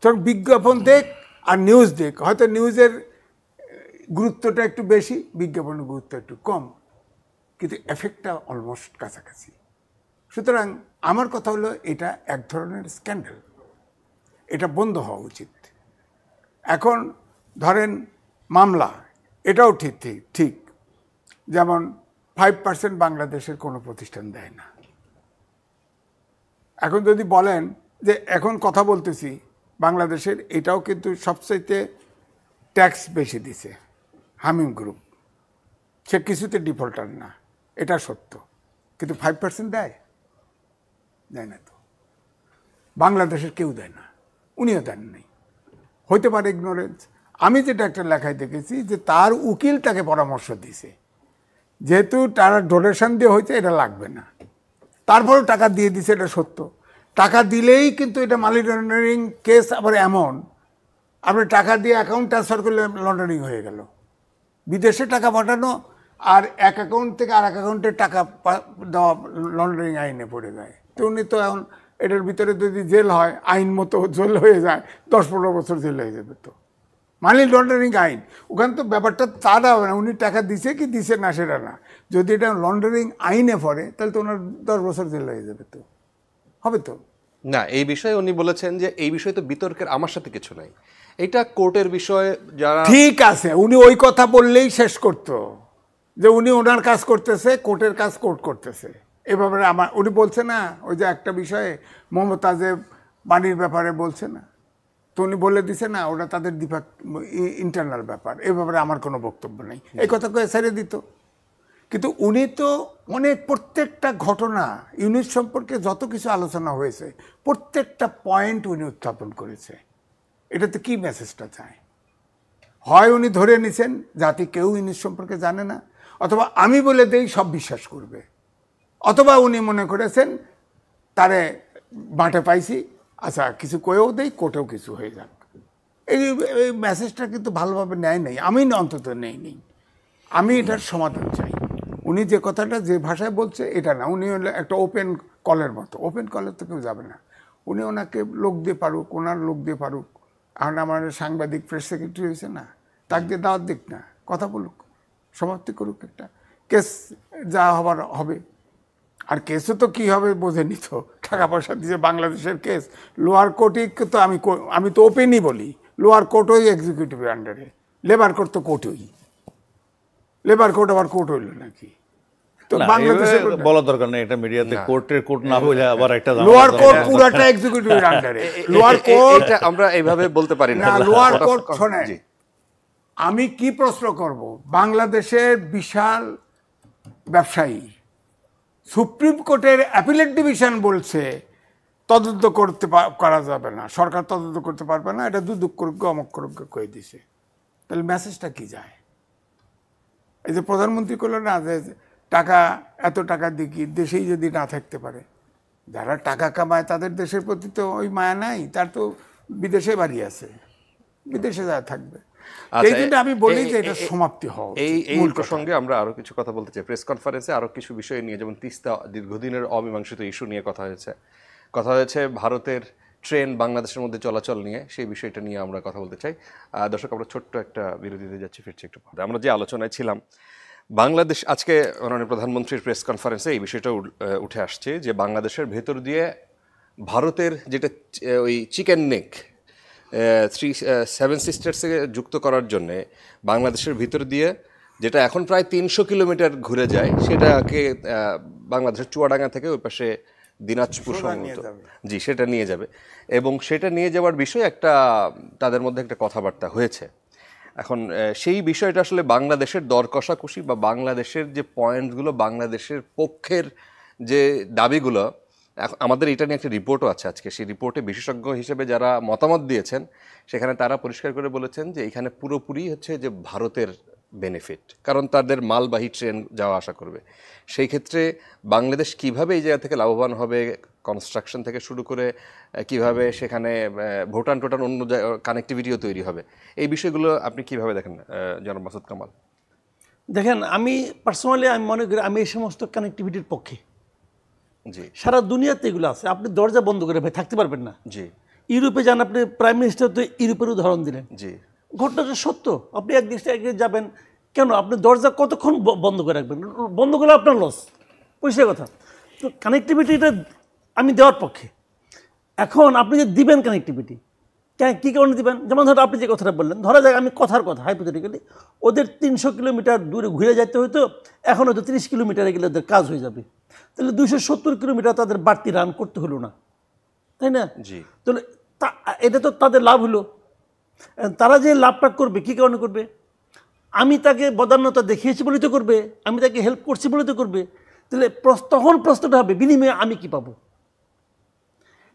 Speaker 6: তখন বিজ্ঞাপন দেখ আর নিউজ দেখ হয়তো নিউজের গুরুত্বটা একটু বেশি বিজ্ঞাপনের গুরুত্ব একটু কম কিন্তু এফেক্টটা অলমোস্ট কাছাকাছি সুতরাং আমার কথা হলো এটা এক ধরনের স্ক্যান্ডেল এটা বন্ধ হওয়া উচিত এখন ধরেন মামলা এটাও ঠিক ঠিক ঠিক যেমন ফাইভ পার্সেন্ট বাংলাদেশের কোনো প্রতিষ্ঠান দেয় না এখন যদি বলেন যে এখন কথা বলতেছি বাংলাদেশের এটাও কিন্তু সবচাইতে ট্যাক্স বেশি দিছে হামিম গ্রুপ সে কিছুতে ডিফল্টার না এটা সত্য কিন্তু ফাইভ পার্সেন্ট দেয় দেয় না তো বাংলাদেশের কেউ দেয় না উনিও দেন নাই হইতে পারে ইগনোরেন্স আমি যেটা একটা লেখায় দেখেছি যে তার উকিল তাকে পরামর্শ দিছে যেহেতু তারা ডোনেশন দিয়ে হয়েছে এটা লাগবে না তারপরেও টাকা দিয়ে দিছে এটা সত্য টাকা দিলেই কিন্তু এটা মানি লন্ডারিং কেস আবার এমন আপনি টাকা দিয়ে অ্যাকাউন্ট ট্রান্সফার করলে লন্ডারিং হয়ে গেল বিদেশে টাকা পাঠানো আর এক অ্যাকাউন্ট থেকে আর এক অ্যাকাউন্টে টাকা দেওয়া লন্ডারিং আইনে পড়ে যায় তো উনি তো এখন এটার ভিতরে যদি জেল হয় আইন মতো জেল হয়ে যায় দশ পনেরো বছর জেল হয়ে যাবে তো মানি লন্ডারিং আইন ওখানে তো ব্যাপারটা তারা হবে না উনি টাকা দিছে কি দিছে না সেটা না যদি এটা লন্ডারিং আইনে পড়ে তাহলে তো ওনার দশ বছর জেল হয়ে যাবে তো হবে তো
Speaker 1: না এই বিষয়ে উনি বলেছেন যে এই বিষয়ে তো বিতর্কের আমার সাথে কিছু নাই এটা কোর্টের বিষয়ে যারা ঠিক আছে উনি ওই কথা বললেই শেষ করত যে উনি ওনার কাজ করতেছে কোর্টের
Speaker 6: কাজ কোর্ট করতেছে এ ব্যাপারে আমার উনি বলছে না ওই যে একটা বিষয়ে মমতাজে বাণীর ব্যাপারে বলছে না তো উনি বলে দিছে না ওটা তাদের ডিফেক্ট ইন্টারনাল ব্যাপার এ ব্যাপারে আমার কোনো বক্তব্য নেই এই কথা কয়ে ছেড়ে দিত কিন্তু উনি তো অনেক প্রত্যেকটা ঘটনা ইউনিট সম্পর্কে যত কিছু আলোচনা হয়েছে প্রত্যেকটা পয়েন্ট উনি উত্থাপন করেছে এটাতে কি মেসেজটা চায় হয় উনি ধরে নিছেন যাতে কেউ ইউনিট সম্পর্কে জানে না অথবা আমি বলে দেই সব বিশ্বাস করবে অথবা উনি মনে করেছেন তারে বাঁটে পাইছি আচ্ছা কিছু কয়েও দেই কোটেও কিছু হয়ে যাক এই এই মেসেজটা কিন্তু ভালোভাবে নেয় নেই আমি অন্তত নেই নেই আমি এটার সমাধান চাই উনি যে কথাটা যে ভাষায় বলছে এটা না উনি হলো একটা ওপেন কলের মতো ওপেন কলের তো কেউ যাবে না উনি ওনাকে লোক দিয়ে পারুক ওনার লোক দিয়ে পারুক আর আমার সাংবাদিক প্রেস সেক্রেটারি হয়েছে না তাকে দিয়ে দাওয়াত দিক না কথা বলুক সমাপ্তি করুক একটা কেস যা হবার হবে আর কেসে তো কি হবে বোঝেনি তো টাকা পয়সা দিয়ে বাংলাদেশের কেস লোয়ার কোর্টই তো আমি আমি তো ওপেনই বলি লোয়ার কোর্টই এক্সিকিউটিভের আন্ডারে লেবার কোর্ট তো কোর্টই লেবার কোর্ট আবার কোর্ট হইল নাকি
Speaker 1: তো
Speaker 3: বাংলাদেশে বলা দরকার নেই এটা মিডিয়াতে কোর্টের কোর্ট না হইলে আবার একটা লোয়ার কোর্ট পুরাটা এক্সিকিউটিভের আন্ডারে লোয়ার কোর্ট আমরা এইভাবে বলতে পারি না লোয়ার কোর্ট শোনেন
Speaker 6: আমি কি প্রশ্ন করব বাংলাদেশের বিশাল ব্যবসায়ী সুপ্রিম কোর্টের অ্যাপিলেট ডিভিশন বলছে তদন্ত করতে করা যাবে না সরকার তদন্ত করতে পারবে না এটা দুদুক করজ্ঞ অমক করজ্ঞ করে দিছে তাহলে মেসেজটা কি যায় এই যে প্রধানমন্ত্রী করলো না যে টাকা এত টাকা দিকি দেশেই যদি না থাকতে পারে যারা টাকা কামায় তাদের দেশের প্রতি তো ওই মায়া নাই তার তো বিদেশে বাড়ি আছে বিদেশে যা থাকবে আচ্ছা, এই জন্য আমি বলি এটা সমাপ্তি হওয়া
Speaker 1: এই এই আমরা আরও কিছু কথা বলতে চাই প্রেস কনফারেন্সে আরও কিছু বিষয় নিয়ে যেমন তিস্তা দীর্ঘদিনের অমীমাংসিত ইস্যু নিয়ে কথা হয়েছে কথা হয়েছে ভারতের ট্রেন বাংলাদেশের মধ্যে চলাচল নিয়ে সেই বিষয়টা নিয়ে আমরা কথা বলতে চাই দর্শক আমরা ছোট্ট একটা বিরতিতে যাচ্ছি ফিরছি একটু আমরা যে আলোচনায় ছিলাম বাংলাদেশ আজকে মাননীয় প্রধানমন্ত্রীর প্রেস কনফারেন্সে এই বিষয়টা উঠে আসছে যে বাংলাদেশের ভেতর দিয়ে ভারতের যেটা ওই চিকেন নেক থ্রি সেভেন সিস্টার্সে যুক্ত করার জন্যে বাংলাদেশের ভিতর দিয়ে যেটা এখন প্রায় তিনশো কিলোমিটার ঘুরে যায় সেটাকে বাংলাদেশের চুয়াডাঙ্গা থেকে ওই পাশে দিনাজপুর সম্ভবত জি সেটা নিয়ে যাবে এবং সেটা নিয়ে যাওয়ার বিষয়ে একটা তাদের মধ্যে একটা কথাবার্তা হয়েছে এখন সেই বিষয়টা আসলে বাংলাদেশের দর কষাকষি বা বাংলাদেশের যে পয়েন্টগুলো বাংলাদেশের পক্ষের যে দাবিগুলো আমাদের এটা নিয়ে একটা রিপোর্টও আছে আজকে সেই রিপোর্টে বিশেষজ্ঞ হিসেবে যারা মতামত দিয়েছেন সেখানে তারা পরিষ্কার করে বলেছেন যে এখানে পুরোপুরি হচ্ছে যে ভারতের বেনিফিট কারণ তাদের মালবাহী ট্রেন যাওয়া আসা করবে সেই ক্ষেত্রে বাংলাদেশ কিভাবে এই জায়গা থেকে লাভবান হবে কনস্ট্রাকশন থেকে শুরু করে কিভাবে সেখানে ভোটান টোটান অন্য কানেক্টিভিটিও তৈরি হবে এই বিষয়গুলো আপনি কিভাবে দেখেন জনাব মাসুদ কামাল
Speaker 2: দেখেন আমি পার্সোনালি আমি মনে করি আমি এই সমস্ত কানেক্টিভিটির পক্ষে সারা দুনিয়াতে এগুলো আছে আপনি দরজা বন্ধ করে ভাই থাকতে পারবেন না জি ইউরোপে যান আপনি প্রাইম মিনিস্টার তো ইউরোপের উদাহরণ দিলেন জি ঘটনাটা সত্য আপনি এক দেশে একদিকে যাবেন কেন আপনি দরজা কতক্ষণ বন্ধ করে রাখবেন বন্ধ করলে আপনার লস পরিষ্কার কথা তো কানেক্টিভিটিটা আমি দেওয়ার পক্ষে এখন আপনি যে দিবেন কানেক্টিভিটি কেন কী কারণে দেবেন যেমন ধরো আপনি যে কথাটা বললেন ধরা যাক আমি কথার কথা হাইপোথেটিক্যালি ওদের তিনশো কিলোমিটার দূরে ঘুরে যেতে হতো এখন হয়তো তিরিশ কিলোমিটারে গেলে ওদের কাজ হয়ে যাবে তাহলে দুশো সত্তর কিলোমিটার তাদের বাড়তি রান করতে হলো না তাই না জি তাহলে এটা তো তাদের লাভ হলো তারা যে লাভটা করবে কী কারণে করবে আমি তাকে বদান্যতা দেখিয়েছি বলে তো করবে আমি তাকে হেল্প করছি বলে তো করবে তাহলে তখন প্রশ্নটা হবে বিনিময়ে আমি কি পাবো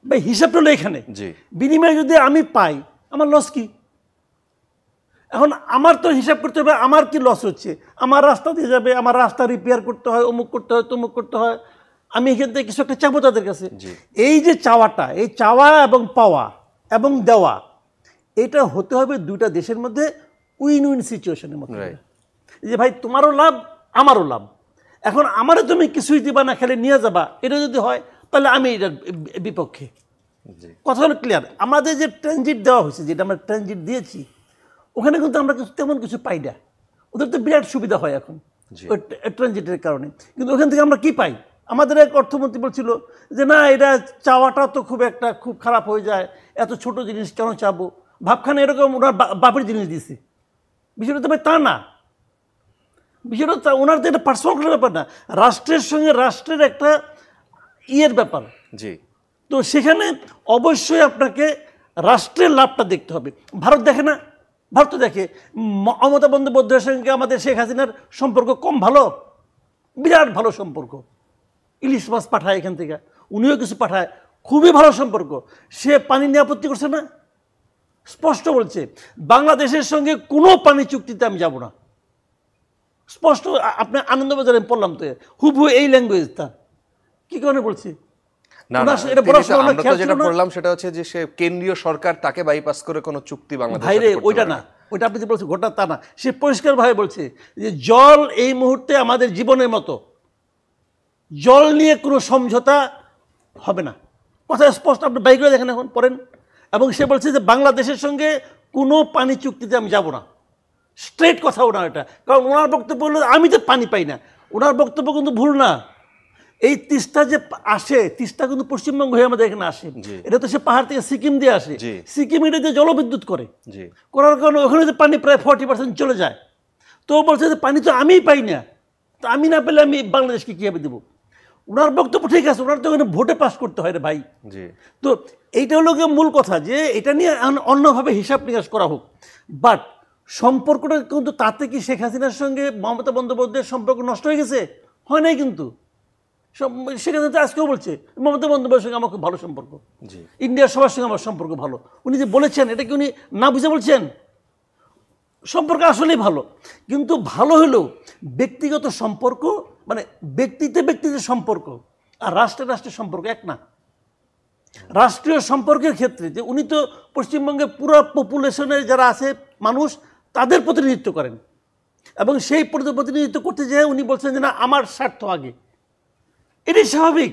Speaker 2: ভাই হিসাবটা হলো এখানে বিনিময়ে যদি আমি পাই আমার লস কি এখন আমার তো হিসাব করতে হবে আমার কি লস হচ্ছে আমার রাস্তা দিয়ে যাবে আমার রাস্তা রিপেয়ার করতে হয় অমুক করতে হয় তমুক করতে হয় আমি এখান থেকে কিছু একটা চাবো তাদের কাছে এই যে চাওয়াটা এই চাওয়া এবং পাওয়া এবং দেওয়া এটা হতে হবে দুইটা দেশের মধ্যে উইন উইন সিচুয়েশনের মধ্যে যে ভাই তোমারও লাভ আমারও লাভ এখন আমারও তুমি কিছুই দিবা না খেলে নিয়ে যাবা এটা যদি হয় তাহলে আমি এটার বিপক্ষে কথা হলো ক্লিয়ার আমাদের যে ট্রানজিট দেওয়া হয়েছে যেটা আমরা ট্রানজিট দিয়েছি ওখানে কিন্তু আমরা কিছু তেমন কিছু পাই না ওদের তো বিরাট সুবিধা হয় এখন ট্রানজিটের কারণে কিন্তু ওখান থেকে আমরা কি পাই আমাদের এক অর্থমন্ত্রী বলছিল যে না এটা চাওয়াটা তো খুব একটা খুব খারাপ হয়ে যায় এত ছোট জিনিস কেন চাবো ভাবখানে এরকম ওনার বাপের জিনিস দিছে বিষয়টা তো তা না বিষয়টা ওনার তো এটা পার্সোনাল ব্যাপার না রাষ্ট্রের সঙ্গে রাষ্ট্রের একটা ইয়ের ব্যাপার জি তো সেখানে অবশ্যই আপনাকে রাষ্ট্রের লাভটা দেখতে হবে ভারত দেখে না ভারত তো দেখে মমতা বন্দ্যোপাধ্যায়ের সঙ্গে আমাদের শেখ হাসিনার সম্পর্ক কম ভালো বিরাট ভালো সম্পর্ক ইলিশ মাছ পাঠায় এখান থেকে উনিও কিছু পাঠায় খুবই ভালো সম্পর্ক সে পানি নিয়ে আপত্তি করছে না স্পষ্ট বলছে বাংলাদেশের সঙ্গে কোনো পানি চুক্তিতে আমি যাব না স্পষ্ট আপনার আনন্দবাজারে পড়লাম তো হুবু এই ল্যাঙ্গুয়েজ
Speaker 1: কি কারণে বলছি জল
Speaker 2: এই মুহূর্তে আমাদের জীবনের মতো জল নিয়ে কোনো সমঝোতা হবে না কথা স্পষ্ট আপনি বাইক দেখেন এখন পড়েন এবং সে বলছে যে বাংলাদেশের সঙ্গে কোনো পানি চুক্তিতে আমি যাব না স্ট্রেট কথা ওনার এটা কারণ ওনার বক্তব্য হলো আমি তো পানি পাই না ওনার বক্তব্য কিন্তু ভুল না এই তিস্তা যে আসে তিস্তা কিন্তু পশ্চিমবঙ্গ হয়ে আমাদের এখানে আসে এটা তো সে পাহাড় থেকে সিকিম দিয়ে আসে সিকিম এটা যে জলবিদ্যুৎ করে করার কারণে ওখানে যে পানি প্রায় ফর্টি পার্সেন্ট চলে যায় তো বলছে যে পানি তো আমিই পাই না তো আমি না পেলে আমি বাংলাদেশকে কীভাবে দেবো ওনার বক্তব্য ঠিক আছে ওনার তো ওখানে ভোটে পাস করতে হয় রে ভাই তো এইটা হলো মূল কথা যে এটা নিয়ে অন্যভাবে হিসাব নিকাশ করা হোক বাট সম্পর্কটা কিন্তু তাতে কি শেখ হাসিনার সঙ্গে মমতা বন্দ্যোপাধ্যায়ের সম্পর্ক নষ্ট হয়ে গেছে হয় নাই কিন্তু সেখানে তো আজকেও বলছে মমতা বন্দ্যোপাধ্যায়ের সঙ্গে আমার খুব ভালো সম্পর্ক ইন্ডিয়ার সবার সঙ্গে আমার সম্পর্ক ভালো উনি যে বলেছেন এটা কি উনি না বুঝে বলছেন সম্পর্ক আসলেই ভালো কিন্তু ভালো হলেও ব্যক্তিগত সম্পর্ক মানে ব্যক্তিতে ব্যক্তিতে সম্পর্ক আর রাষ্ট্রে রাষ্ট্রের সম্পর্ক এক না রাষ্ট্রীয় সম্পর্কের ক্ষেত্রে যে উনি তো পশ্চিমবঙ্গে পুরো পপুলেশনের যারা আছে মানুষ তাদের প্রতিনিধিত্ব করেন এবং সেই প্রতিনিধিত্ব করতে যেয়ে উনি বলছেন যে না আমার স্বার্থ আগে এটাই স্বাভাবিক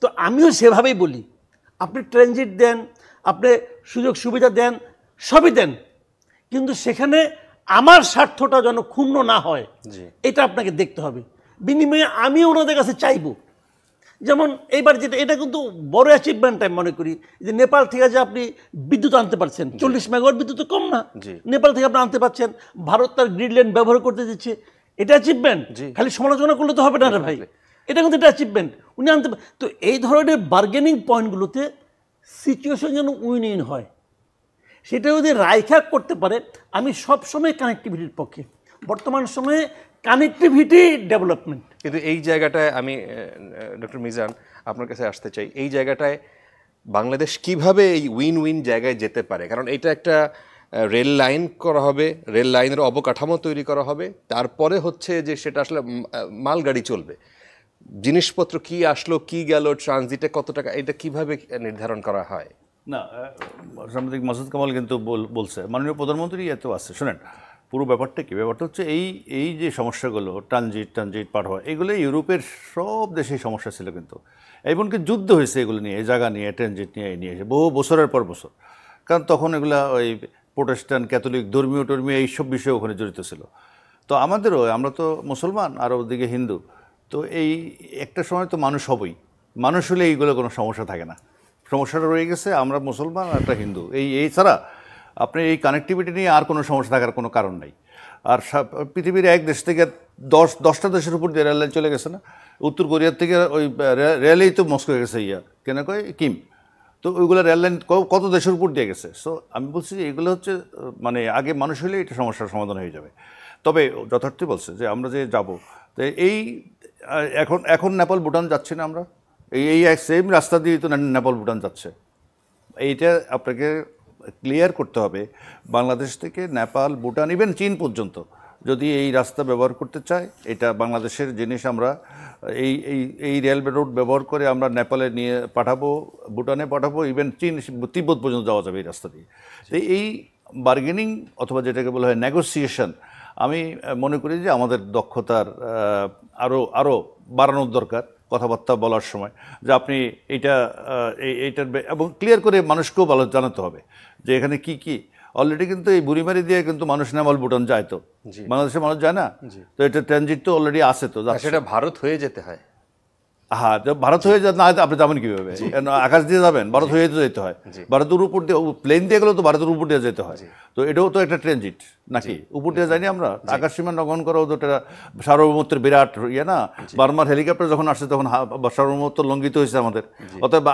Speaker 2: তো আমিও সেভাবেই বলি আপনি ট্রানজিট দেন আপনি সুযোগ সুবিধা দেন সবই দেন কিন্তু সেখানে আমার স্বার্থটা যেন ক্ষুণ্ণ না হয় এটা আপনাকে দেখতে হবে বিনিময়ে আমি ওনাদের কাছে চাইব যেমন এইবার যেটা এটা কিন্তু বড় অ্যাচিভমেন্ট আমি মনে করি যে নেপাল থেকে যে আপনি বিদ্যুৎ আনতে পারছেন চল্লিশ মেগাওয়াট বিদ্যুৎ তো কম না নেপাল থেকে আপনি আনতে পারছেন ভারত তার গ্রিড লাইন ব্যবহার করতে দিচ্ছে এটা অ্যাচিভমেন্ট খালি সমালোচনা করলে তো হবে না রে ভাই এটা কিন্তু একটা অ্যাচিভমেন্ট উনি আনতে তো এই ধরনের বার্গেনিং পয়েন্টগুলোতে সিচুয়েশন যেন উইন ইন হয় সেটা যদি রায়খা করতে পারে আমি সবসময় কানেক্টিভিটির পক্ষে বর্তমান সময়ে কানেক্টিভিটি ডেভেলপমেন্ট
Speaker 1: কিন্তু এই জায়গাটায় আমি ডক্টর মিজান আপনার কাছে আসতে চাই এই জায়গাটায় বাংলাদেশ কিভাবে এই উইন উইন জায়গায় যেতে পারে কারণ এটা একটা রেল লাইন করা হবে রেল লাইনের অবকাঠামো তৈরি করা হবে তারপরে হচ্ছে যে সেটা আসলে মালগাড়ি চলবে জিনিসপত্র কি আসলো কি গেল ট্রানজিটে কত টাকা এটা কিভাবে নির্ধারণ করা হয় না সাম্প্রতিক মাসুদ কামাল কিন্তু বলছে
Speaker 3: মাননীয় প্রধানমন্ত্রী এত আছে শোনেন পুরো ব্যাপারটা কি ব্যাপারটা হচ্ছে এই এই যে সমস্যাগুলো ট্রানজিট ট্রানজিট পাঠ হওয়া এগুলো ইউরোপের সব দেশেই সমস্যা ছিল কিন্তু এমনকি যুদ্ধ হয়েছে এগুলো নিয়ে এই জায়গা নিয়ে ট্রানজিট নিয়ে নিয়ে এসে বহু বছরের পর বছর কারণ তখন এগুলো ওই প্রোটেস্টান্ট ক্যাথলিক ধর্মীয় টর্মীয় এইসব বিষয়ে ওখানে জড়িত ছিল তো আমাদেরও আমরা তো মুসলমান আর ওদিকে হিন্দু তো এই একটা সময় তো মানুষ হবই মানুষ হলে এইগুলো কোনো সমস্যা থাকে না সমস্যাটা রয়ে গেছে আমরা মুসলমান আর একটা হিন্দু এই এই ছাড়া আপনি এই কানেক্টিভিটি নিয়ে আর কোনো সমস্যা থাকার কোনো কারণ নাই আর পৃথিবীর এক দেশ থেকে দশ দশটা দেশের উপর দিয়ে রেললাইন চলে গেছে না উত্তর কোরিয়ার থেকে ওই রেলেই তো মস্কো হয়ে গেছে ইয়া কেন কয় কিম তো ওইগুলো রেললাইন কত দেশের উপর দিয়ে গেছে সো আমি বলছি যে এগুলো হচ্ছে মানে আগে মানুষ হলে এটা সমস্যার সমাধান হয়ে যাবে তবে যথার্থই বলছে যে আমরা যে যাব তো এই এখন এখন নেপাল ভুটান যাচ্ছে না আমরা এই এই সেম রাস্তা দিয়ে তো নেপাল ভুটান যাচ্ছে এইটা আপনাকে ক্লিয়ার করতে হবে বাংলাদেশ থেকে নেপাল ভুটান ইভেন চীন পর্যন্ত যদি এই রাস্তা ব্যবহার করতে চায় এটা বাংলাদেশের জিনিস আমরা এই এই এই রেলওয়ে রোড ব্যবহার করে আমরা নেপালে নিয়ে পাঠাবো ভুটানে পাঠাবো ইভেন চীন তিব্বত পর্যন্ত যাওয়া যাবে এই রাস্তা দিয়ে এই বার্গেনিং অথবা যেটাকে বলা হয় নেগোসিয়েশন আমি মনে করি যে আমাদের দক্ষতার আরও আরও বাড়ানোর দরকার কথাবার্তা বলার সময় যে আপনি এটা এইটার এবং ক্লিয়ার করে মানুষকেও ভালো জানাতে হবে যে এখানে কি কি অলরেডি কিন্তু এই বুড়িমারি দিয়ে কিন্তু মানুষ নেমাল ভুটান যায় তো বাংলাদেশে মানুষ যায় না তো এটা ট্রানজিট তো অলরেডি আছে তো সেটা ভারত হয়ে যেতে হয় হ্যাঁ ভারত হয়ে না আপনি যাবেন কীভাবে আকাশ দিয়ে যাবেন ভারত হয়ে তো যেতে হয় ভারতের উপর দিয়ে প্লেন দিয়ে গেলেও তো ভারতের উপর দিয়ে যেতে হয় তো এটাও তো একটা ট্রানজিট নাকি উপর দিয়ে যাইনি আমরা আকাশ সীমা লঙ্ঘন করাও তো এটা সার্বভৌমত্বের বিরাট ইয়ে না বার্মার হেলিকপ্টার যখন আসে তখন সার্বভৌমত্ব লঙ্ঘিত হয়েছে আমাদের অতএব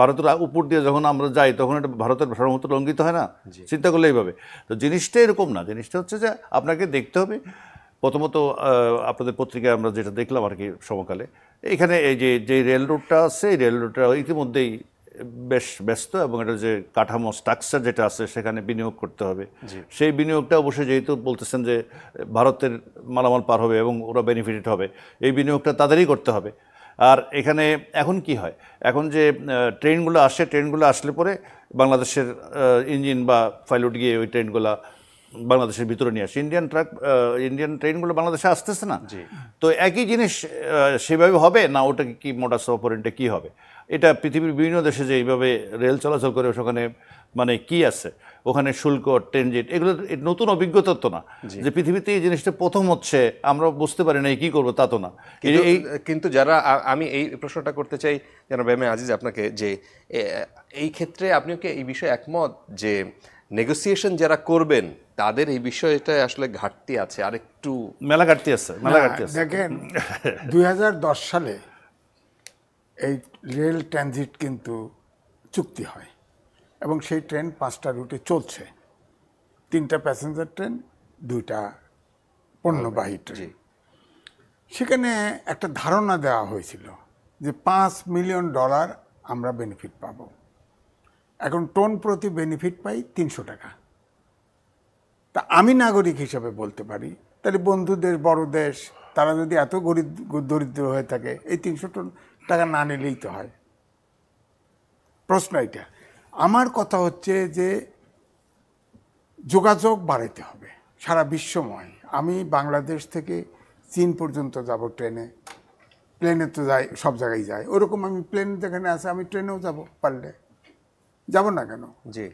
Speaker 3: ভারতের উপর দিয়ে যখন আমরা যাই তখন এটা ভারতের সার্বভৌমত্ব লঙ্ঘিত হয় না চিন্তা করলে এইভাবে তো জিনিসটা এরকম না জিনিসটা হচ্ছে যে আপনাকে দেখতে হবে প্রথমত আপনাদের পত্রিকায় আমরা যেটা দেখলাম আর কি সমকালে এখানে এই যে যে রেল রোডটা আছে এই রেল রোডটা ইতিমধ্যেই বেশ ব্যস্ত এবং এটা যে কাঠামো স্ট্রাকচার যেটা আছে সেখানে বিনিয়োগ করতে হবে সেই বিনিয়োগটা অবশ্যই যেহেতু বলতেছেন যে ভারতের মালামাল পার হবে এবং ওরা বেনিফিটেড হবে এই বিনিয়োগটা তাদেরই করতে হবে আর এখানে এখন কি হয় এখন যে ট্রেনগুলো আসে ট্রেনগুলো আসলে পরে বাংলাদেশের ইঞ্জিন বা পাইলট গিয়ে ওই ট্রেনগুলো বাংলাদেশের ভিতরে নিয়ে আসে ইন্ডিয়ান ট্রাক ইন্ডিয়ান ট্রেনগুলো বাংলাদেশে আসতেছে না তো একই জিনিস সেভাবে হবে না ওটা কি মোটা সফরেন্টে কী হবে এটা পৃথিবীর বিভিন্ন দেশে যে এইভাবে রেল চলাচল করে সেখানে মানে কি আছে ওখানে শুল্ক ট্রেনজিট এগুলো নতুন অভিজ্ঞতা তো না
Speaker 1: যে পৃথিবীতে এই জিনিসটা প্রথম হচ্ছে আমরা বুঝতে পারি না কি করবো তা তো না কিন্তু যারা আমি এই প্রশ্নটা করতে চাই যেন ব্যামে আজিজ আপনাকে যে এই ক্ষেত্রে আপনি কি এই বিষয়ে একমত যে নেগোসিয়েশন যারা করবেন তাদের এই বিষয়টা আসলে ঘাটতি আছে আর একটু মেলা ঘাটতি আছে মেলা ঘাটতি আছে দেখেন
Speaker 6: *laughs* দুই সালে এই রেল ট্রানজিট কিন্তু চুক্তি হয় এবং সেই ট্রেন পাঁচটা রুটে চলছে তিনটা প্যাসেঞ্জার ট্রেন দুইটা পণ্যবাহী ট্রেন সেখানে একটা ধারণা দেওয়া হয়েছিল যে পাঁচ মিলিয়ন ডলার আমরা বেনিফিট পাবো এখন টোন প্রতি বেনিফিট পাই তিনশো টাকা তা আমি নাগরিক হিসাবে বলতে পারি তাহলে বন্ধু দেশ বড় দেশ তারা যদি এত গরিব দরিদ্র হয়ে থাকে এই তিনশো টোন টাকা না নিলেই তো হয় প্রশ্ন এটা আমার কথা হচ্ছে যে যোগাযোগ বাড়াইতে হবে সারা বিশ্বময় আমি বাংলাদেশ থেকে চীন পর্যন্ত যাব ট্রেনে প্লেনে তো যাই সব জায়গায় যাই ওরকম আমি প্লেন যেখানে আছে আমি ট্রেনেও যাব পারলে যাব না কেন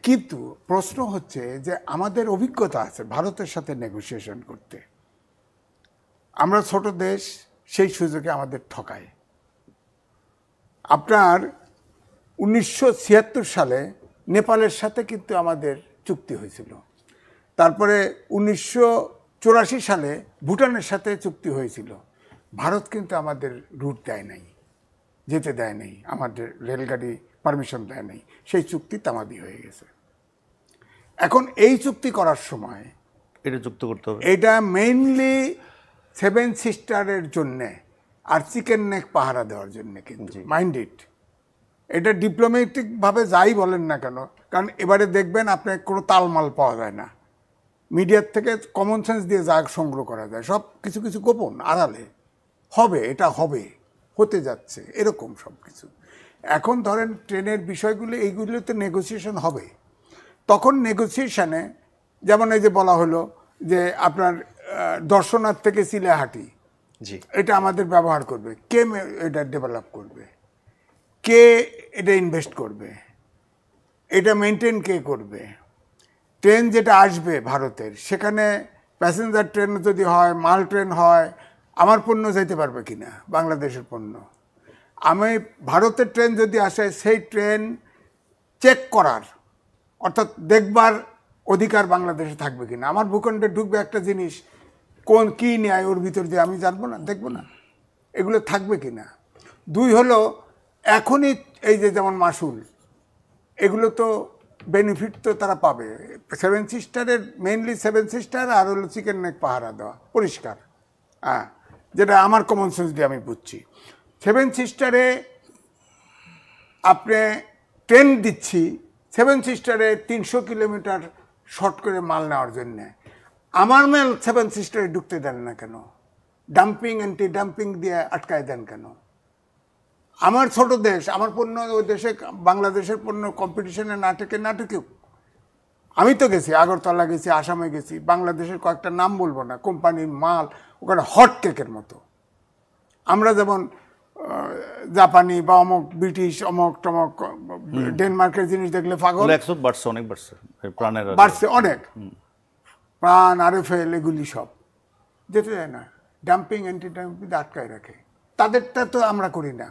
Speaker 6: কিন্তু প্রশ্ন হচ্ছে যে আমাদের অভিজ্ঞতা আছে ভারতের সাথে নেগোসিয়েশন করতে আমরা ছোট দেশ সেই সুযোগে আমাদের ঠকায় আপনার উনিশশো সালে নেপালের সাথে কিন্তু আমাদের চুক্তি হয়েছিল তারপরে উনিশশো সালে ভুটানের সাথে চুক্তি হয়েছিল ভারত কিন্তু আমাদের রুট দেয় নাই যেতে দেয় নাই আমাদের রেলগাড়ি পারমিশন দেয় নাই সেই চুক্তি তামাদি হয়ে গেছে এখন এই চুক্তি করার সময়
Speaker 3: এটা যুক্ত করতে
Speaker 1: হবে
Speaker 6: এটা মেইনলি সেভেন সিস্টারের জন্যে আর চিকেন নেক পাহারা দেওয়ার জন্যে কিন্তু মাইন্ড ইট এটা ডিপ্লোম্যাটিকভাবে যাই বলেন না কেন কারণ এবারে দেখবেন আপনার কোনো তালমাল পাওয়া যায় না মিডিয়ার থেকে কমন সেন্স দিয়ে যা সংগ্রহ করা যায় সব কিছু কিছু গোপন আড়ালে হবে এটা হবে হতে যাচ্ছে এরকম সব কিছু এখন ধরেন ট্রেনের বিষয়গুলো এইগুলোতে নেগোসিয়েশন হবে তখন নেগোসিয়েশনে যেমন এই যে বলা হলো যে আপনার দর্শনার থেকে সিলেহাটি জি এটা আমাদের ব্যবহার করবে কে এটা ডেভেলপ করবে কে এটা ইনভেস্ট করবে এটা মেনটেন কে করবে ট্রেন যেটা আসবে ভারতের সেখানে প্যাসেঞ্জার ট্রেন যদি হয় মাল ট্রেন হয় আমার পণ্য যেতে পারবে কিনা বাংলাদেশের পণ্য আমি ভারতের ট্রেন যদি আসে সেই ট্রেন চেক করার অর্থাৎ দেখবার অধিকার বাংলাদেশে থাকবে কি না আমার ভূখণ্ডে ঢুকবে একটা জিনিস কোন কী ন্যায় ওর ভিতর দিয়ে আমি জানবো না দেখবো না এগুলো থাকবে কি না দুই হলো এখনই এই যে যেমন মাসুল এগুলো তো বেনিফিট তো তারা পাবে সেভেন সিস্টারের মেইনলি সেভেন সিস্টার আর হলো চিকেন নেক পাহারা দেওয়া পরিষ্কার হ্যাঁ যেটা আমার কমন সেন্স দিয়ে আমি বুঝছি সেভেন সিস্টারে আপনি ট্রেন দিচ্ছি সেভেন সিস্টারে তিনশো কিলোমিটার শর্ট করে মাল নেওয়ার জন্যে আমার মেল সেভেন সিস্টারে ঢুকতে দেন না কেন ডাম্পিং অ্যান্টি ডাম্পিং দিয়ে আটকায় দেন কেন আমার ছোট দেশ আমার পণ্য ওই দেশে বাংলাদেশের পণ্য কম্পিটিশনে নাটকে নাটকেও আমি তো গেছি আগরতলা গেছি আসামে গেছি বাংলাদেশের কয়েকটা নাম বলবো না কোম্পানির মাল ওখানে হট কেকের মতো আমরা যেমন জাপানি বা অমক ব্রিটিশ অমক টমক ডেনমার্কের জিনিস দেখলে পাগল একশো
Speaker 3: বাড়ছে অনেক বাড়ছে প্রাণের বাড়ছে অনেক
Speaker 6: প্রাণ আরে ফেল এগুলি সব যেতে যায় না ডাম্পিং অ্যান্টি ডাম্পিং আটকায় রাখে তাদেরটা তো আমরা করি না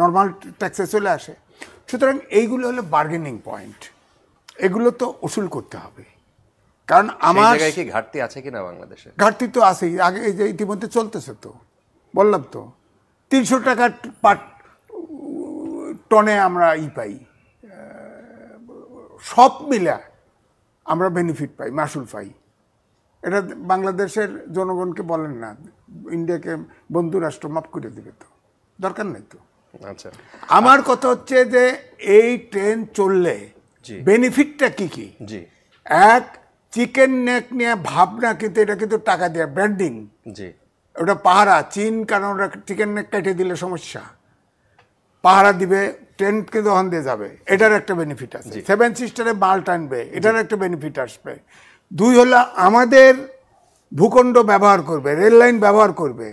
Speaker 6: নর্মাল ট্যাক্সে চলে আসে সুতরাং এইগুলো হলো বার্গেনিং পয়েন্ট এগুলো তো ওসুল করতে হবে কারণ আমার
Speaker 1: ঘাটতি আছে কিনা বাংলাদেশে ঘাটতি
Speaker 6: তো আছেই আগে এই যে ইতিমধ্যে চলতেছে তো বললাম তো তিনশো টাকা পাট টনে আমরা ই পাই সব মিলা আমরা বেনিফিট পাই মাসুল পাই এটা বাংলাদেশের জনগণকে বলেন না ইন্ডিয়াকে বন্ধু রাষ্ট্র মাফ করে দেবে তো দরকার নেই তো আচ্ছা আমার কথা হচ্ছে যে এই ট্রেন চললে বেনিফিটটা কি কি এক চিকেন নেক নিয়ে ভাবনা কিন্তু এটা কিন্তু টাকা দেওয়া ব্র্যান্ডিং জি ওটা পাহারা চীন কারণ ওটা চিকেন নেক কেটে দিলে সমস্যা পাহারা দিবে ট্রেনকে দহন দিয়ে যাবে এটার একটা বেনিফিট আছে সেভেন সিস্টারে মাল টানবে এটার একটা বেনিফিট আসবে দুই হলো আমাদের ভূখণ্ড ব্যবহার করবে রেল লাইন ব্যবহার করবে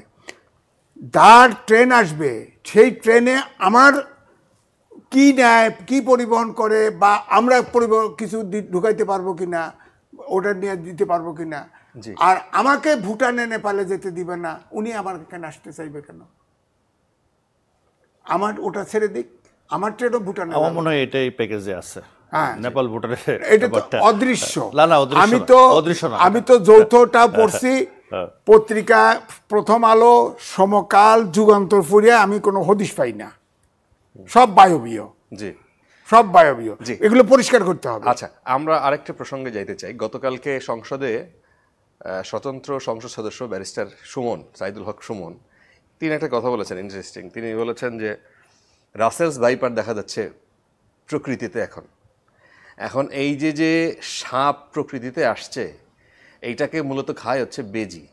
Speaker 6: দার ট্রেন আসবে সেই ট্রেনে আমার কি নেয় কি পরিবহন করে বা আমরা পরিবহন কিছু ঢুকাইতে পারবো কি না ওটা নিয়ে দিতে পারবো কি না আর আমাকে ভুটানে নেপালে যেতে দিবে না উনি আমার কেন আসতে চাইবে কেন
Speaker 3: আমার ওটা ছেড়ে দিক আমার ট্রেনও ভুটানে আমার মনে হয় এটাই প্যাকেজে আছে হ্যাঁ, নেপাল ভুটানে এটা অদৃশ্য আমি তো অদৃশ্য আমি তো যৌথটা হ্যাঁ, হ্যাঁ,
Speaker 1: পড়ছি
Speaker 6: পত্রিকা প্রথম আলো সমকাল যুগান্তর ফুরিয়ে আমি কোনো হদিশ পাই না সব বায়বীয়
Speaker 1: জি সব বায়বীয় এগুলো পরিষ্কার করতে হবে আচ্ছা আমরা আরেকটা প্রসঙ্গে যাইতে চাই গতকালকে সংসদে স্বতন্ত্র সংসদ সদস্য ব্যারিস্টার সুমন সাইদুল হক সুমন তিনি একটা কথা বলেছেন ইন্টারেস্টিং তিনি বলেছেন যে রাসেলস বাইপার দেখা যাচ্ছে প্রকৃতিতে এখন এখন এই যে যে সাপ প্রকৃতিতে আসছে এইটাকে মূলত খায় হচ্ছে বেজি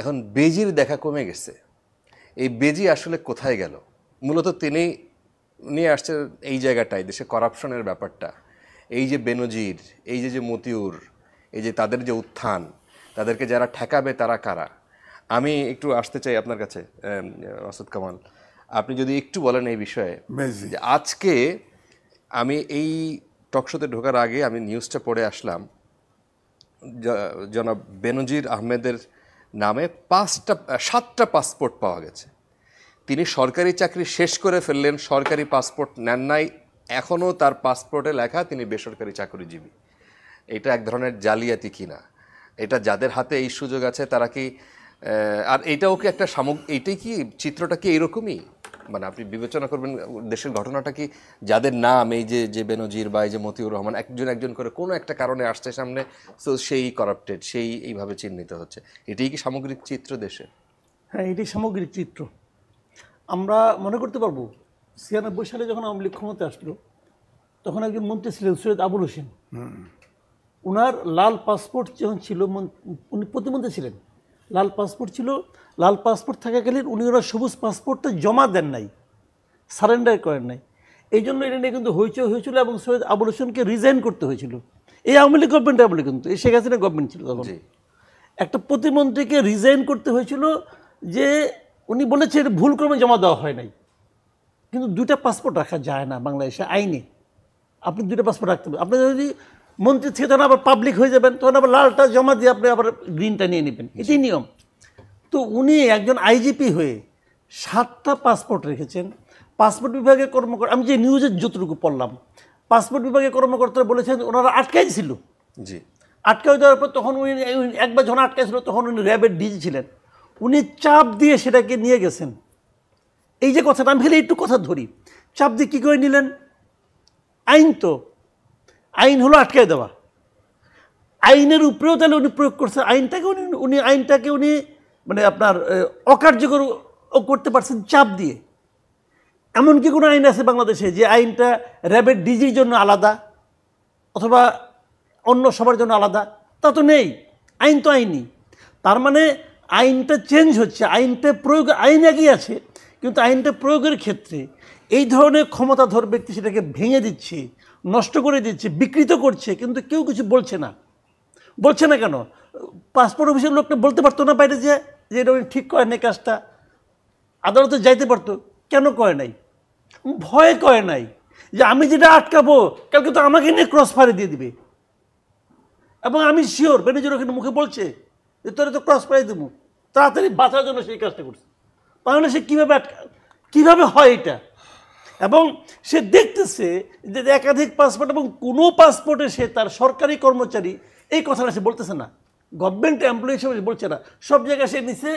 Speaker 1: এখন বেজির দেখা কমে গেছে এই বেজি আসলে কোথায় গেল মূলত তিনি নিয়ে আসছেন এই জায়গাটায় দেশে করাপশনের ব্যাপারটা এই যে বেনজির এই যে যে মতিউর এই যে তাদের যে উত্থান তাদেরকে যারা ঠেকাবে তারা কারা আমি একটু আসতে চাই আপনার কাছে অসদ কামাল আপনি যদি একটু বলেন এই বিষয়ে আজকে আমি এই টকশোতে ঢোকার আগে আমি নিউজটা পড়ে আসলাম জনাব বেনজির আহমেদের নামে পাঁচটা সাতটা পাসপোর্ট পাওয়া গেছে তিনি সরকারি চাকরি শেষ করে ফেললেন সরকারি পাসপোর্ট নেন নাই এখনও তার পাসপোর্টে লেখা তিনি বেসরকারি চাকরিজীবী এটা এক ধরনের জালিয়াতি কিনা এটা যাদের হাতে এই সুযোগ আছে তারা কি আর এটাও কি একটা সামগ এইটাই কি চিত্রটা কি এরকমই মানে আপনি বিবেচনা করবেন দেশের ঘটনাটা কি যাদের নাম এই যে যে বেনজির বা এই যে মতিউর রহমান একজন একজন করে কোনো একটা কারণে আসছে সামনে তো সেই করাপ্টেড সেই এইভাবে চিহ্নিত হচ্ছে এটাই কি সামগ্রিক চিত্র দেশে
Speaker 2: হ্যাঁ এটাই সামগ্রিক চিত্র আমরা মনে করতে পারবো ছিয়ানব্বই সালে যখন আওয়ামী লীগ ক্ষমতা আসলো তখন একজন মন্ত্রী ছিলেন সৈয়দ আবুল হোসেন ওনার লাল পাসপোর্ট যখন ছিল উনি প্রতিমন্ত্রী ছিলেন লাল পাসপোর্ট ছিল লাল পাসপোর্ট থাকাকালীন উনি ওরা সবুজ পাসপোর্টটা জমা দেন নাই সারেন্ডার করেন নাই এই জন্য এটা নিয়ে কিন্তু হইচই হয়েছিল এবং সৈয়দ আবুল হোসেনকে রিজাইন করতে হয়েছিল এই আওয়ামী লীগ গভর্নমেন্ট আওয়ামী লীগ কিন্তু এই শেখ হাসিনা গভর্নমেন্ট ছিল তখন একটা প্রতিমন্ত্রীকে রিজাইন করতে হয়েছিল যে উনি বলেছে এটা ভুলক্রমে জমা দেওয়া হয় নাই কিন্তু দুটা পাসপোর্ট রাখা যায় না বাংলাদেশে আইনে আপনি দুটা পাসপোর্ট রাখতে পারেন আপনি যদি মন্ত্রী থেকে তখন আবার পাবলিক হয়ে যাবেন তখন আবার লালটা জমা দিয়ে আপনি আবার গ্রিনটা নিয়ে নেবেন এটাই নিয়ম তো উনি একজন আইজিপি হয়ে সাতটা পাসপোর্ট রেখেছেন পাসপোর্ট বিভাগের কর্মকর্তা আমি যে নিউজের যতটুকু পড়লাম পাসপোর্ট বিভাগের কর্মকর্তারা বলেছেন ওনারা আটকাই ছিল জি আটকাই দেওয়ার পর তখন উনি একবার যখন আটকাই ছিল তখন উনি র্যাবের ডিজি ছিলেন উনি চাপ দিয়ে সেটাকে নিয়ে গেছেন এই যে কথাটা আমি ফেলে একটু কথা ধরি চাপ দিয়ে কী করে নিলেন আইন তো আইন হলো আটকায় দেওয়া আইনের উপরেও তাহলে উনি প্রয়োগ করছেন আইনটাকে উনি উনি আইনটাকে উনি মানে আপনার অকার্যকর করতে পারছেন চাপ দিয়ে এমনকি কোনো আইন আছে বাংলাদেশে যে আইনটা র্যাবের ডিজির জন্য আলাদা অথবা অন্য সবার জন্য আলাদা তা তো নেই আইন তো আইনই তার মানে আইনটা চেঞ্জ হচ্ছে আইনটা প্রয়োগ আইন আগেই আছে কিন্তু আইনটা প্রয়োগের ক্ষেত্রে এই ধরনের ক্ষমতাধর ব্যক্তি সেটাকে ভেঙে দিচ্ছে নষ্ট করে দিচ্ছে বিকৃত করছে কিন্তু কেউ কিছু বলছে না বলছে না কেন পাসপোর্ট অফিসের লোকটা বলতে পারতো না বাইরে যে যে এটা উনি ঠিক করেন এই কাজটা আদালতে যাইতে পারতো কেন কয় নাই ভয় কয় নাই যে আমি যেটা আটকাবো কালকে তো আমাকে নিয়ে ক্রস ফায়ার দিয়ে দিবে এবং আমি শিওর ম্যানেজার ওখানে মুখে বলছে যে তোরে তো ক্রস ফায়ার দেবো তাড়াতাড়ি বাঁচার জন্য সেই কাজটা করছে তাহলে সে কীভাবে আটকা কীভাবে হয় এটা এবং সে দেখতেছে যে একাধিক পাসপোর্ট এবং কোনো পাসপোর্টে সে তার সরকারি কর্মচারী এই কথাটা সে বলতেছে না গভর্নমেন্ট এমপ্লয়ি হিসেবে বলছে না সব জায়গায় সে নিছে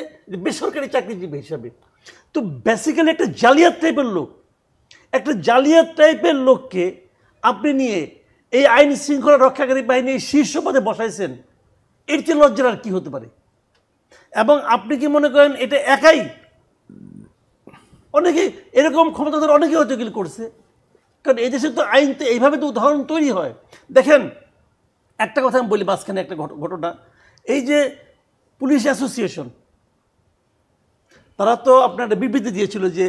Speaker 2: বেসরকারি চাকরিজীবী হিসাবে তো বেসিক্যালি একটা জালিয়াত টাইপের লোক একটা জালিয়াত টাইপের লোককে আপনি নিয়ে এই আইন শৃঙ্খলা রক্ষাকারী এই শীর্ষ পদে বসাইছেন এর চেয়ে লজ্জার আর কী হতে পারে এবং আপনি কি মনে করেন এটা একাই অনেকে এরকম ক্ষমতাধর অনেকে হয়তো গিল করছে কারণ এই দেশে তো আইন তো এইভাবে তো উদাহরণ তৈরি হয় দেখেন একটা কথা আমি বলি মাঝখানে একটা ঘটনা এই যে পুলিশ অ্যাসোসিয়েশন তারা তো আপনার বিবৃতি দিয়েছিল যে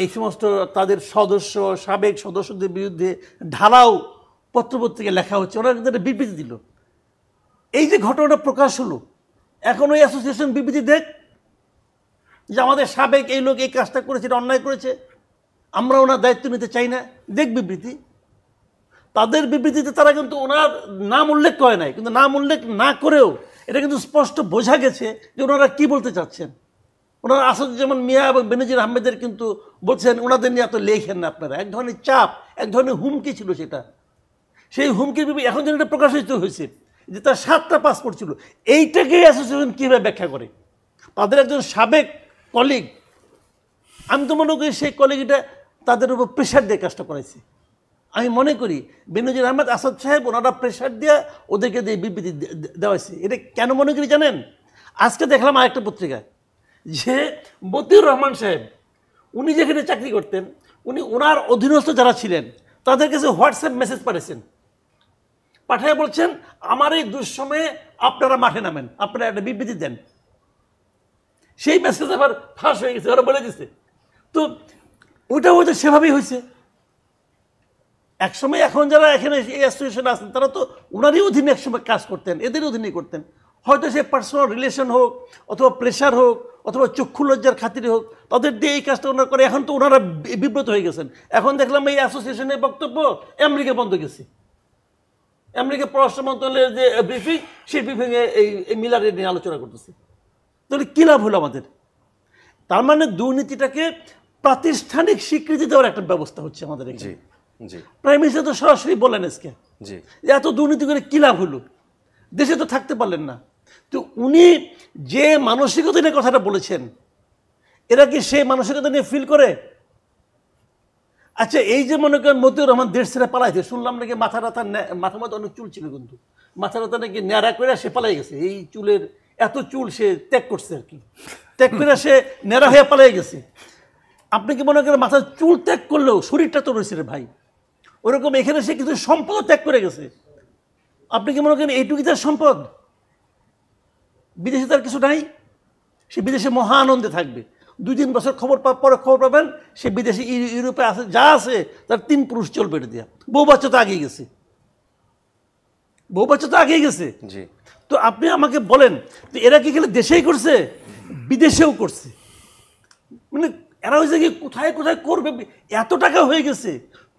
Speaker 2: এই সমস্ত তাদের সদস্য সাবেক সদস্যদের বিরুদ্ধে ঢালাও পত্রপত্রিকা লেখা হচ্ছে ওরা একটা বিবৃতি দিল এই যে ঘটনাটা প্রকাশ হলো এখন ওই অ্যাসোসিয়েশন বিবৃতি দেখ যে আমাদের সাবেক এই লোক এই কাজটা করেছে এটা অন্যায় করেছে আমরা ওনার দায়িত্ব নিতে চাই না দেখ বিবৃতি তাদের বিবৃতিতে তারা কিন্তু ওনার নাম উল্লেখ করে নাই কিন্তু নাম উল্লেখ না করেও এটা কিন্তু স্পষ্ট বোঝা গেছে যে ওনারা কী বলতে চাচ্ছেন ওনারা যেমন মিয়া এবং বেনজির আহমেদের কিন্তু বলছেন ওনাদের নিয়ে এত লেখেন না আপনারা এক ধরনের চাপ এক ধরনের হুমকি ছিল সেটা সেই হুমকির বিবৃতি এখন যেন এটা প্রকাশিত হয়েছে যে তার সাতটা পাসপোর্ট ছিল এইটাকেই অ্যাসোসিয়েশন কীভাবে ব্যাখ্যা করে তাদের একজন সাবেক কলিগ আমি তো মনে করি সেই কলিগটা তাদের উপর প্রেশার দিয়ে কাজটা করাইছে আমি মনে করি বেনজির আহমেদ আসাদ সাহেব ওনারা প্রেশার দিয়ে ওদেরকে দিয়ে বিবৃতি দেওয়াইছে এটা কেন মনে করি জানেন আজকে দেখলাম আরেকটা পত্রিকায় যে বতিউর রহমান সাহেব উনি যেখানে চাকরি করতেন উনি ওনার অধীনস্থ যারা ছিলেন তাদের কাছে হোয়াটসঅ্যাপ মেসেজ পাঠিয়েছেন পাঠায় বলছেন আমার এই দুঃসময়ে আপনারা মাঠে নামেন আপনারা একটা বিবৃতি দেন সেই মেসেজ আবার ফাঁস হয়ে গেছে ওরা বলে দিছে তো ওইটা হয়তো সেভাবেই হয়েছে একসময় এখন যারা এখানে এই অ্যাসোসিয়েশনে আছেন তারা তো ওনারই অধীনে একসময় কাজ করতেন এদের অধীনেই করতেন হয়তো সে পার্সোনাল রিলেশন হোক অথবা প্রেশার হোক অথবা চক্ষু লজ্জার খাতিরে হোক তাদের দিয়ে এই কাজটা ওনারা করে এখন তো ওনারা বিব্রত হয়ে গেছেন এখন দেখলাম এই অ্যাসোসিয়েশনের বক্তব্য আমেরিকা বন্ধ গেছে আমেরিকা পররাষ্ট্র মন্ত্রণালয়ের যে ব্রিফিং সেই ব্রিফিংয়ে এই মিলারে নিয়ে আলোচনা করতেছে তাহলে কী লাভ হলো আমাদের তার মানে দুর্নীতিটাকে প্রাতিষ্ঠানিক স্বীকৃতি দেওয়ার একটা ব্যবস্থা হচ্ছে আমাদের এখানে প্রাইম মিনিস্টার তো সরাসরি বলেন আজকে এত দুর্নীতি করে কী লাভ হলো দেশে তো থাকতে পারলেন না তো উনি যে মানসিকতা নিয়ে কথাটা বলেছেন এরা কি সেই মানসিকতা নিয়ে ফিল করে আচ্ছা এই যে মনে করেন মতিউর রহমান দেশ ছেড়ে পালাইছে শুনলাম নাকি মাথা রাথা মাথা মাথা অনেক চুল ছিল কিন্তু মাথা রাথা নাকি ন্যাড়া করে সে পালাই গেছে এই চুলের এত চুল সে ত্যাগ করছে আর কি ত্যাগ করে সে নেড়া হয়ে পালিয়ে গেছে আপনি কি মনে করেন মাথার চুল ত্যাগ করলেও শরীরটা তো রয়েছে রে ভাই ওরকম এখানে সে কিছু সম্পদ ত্যাগ করে গেছে আপনি কি মনে করেন এইটুকুই তার সম্পদ বিদেশে তার কিছু নাই সে বিদেশে মহা আনন্দে থাকবে দুই তিন বছর খবর পরে খবর পাবেন সে বিদেশে ইউরোপে আছে যা আছে তার তিন পুরুষ চলবে এটা দিয়া বউ বাচ্চা তো আগেই গেছে বউ বাচ্চা তো আগেই গেছে জি তো আপনি আমাকে বলেন তো এরা কি গেলে দেশেই করছে বিদেশেও করছে মানে এরা হয়েছে কি কোথায় কোথায় করবে এত টাকা হয়ে গেছে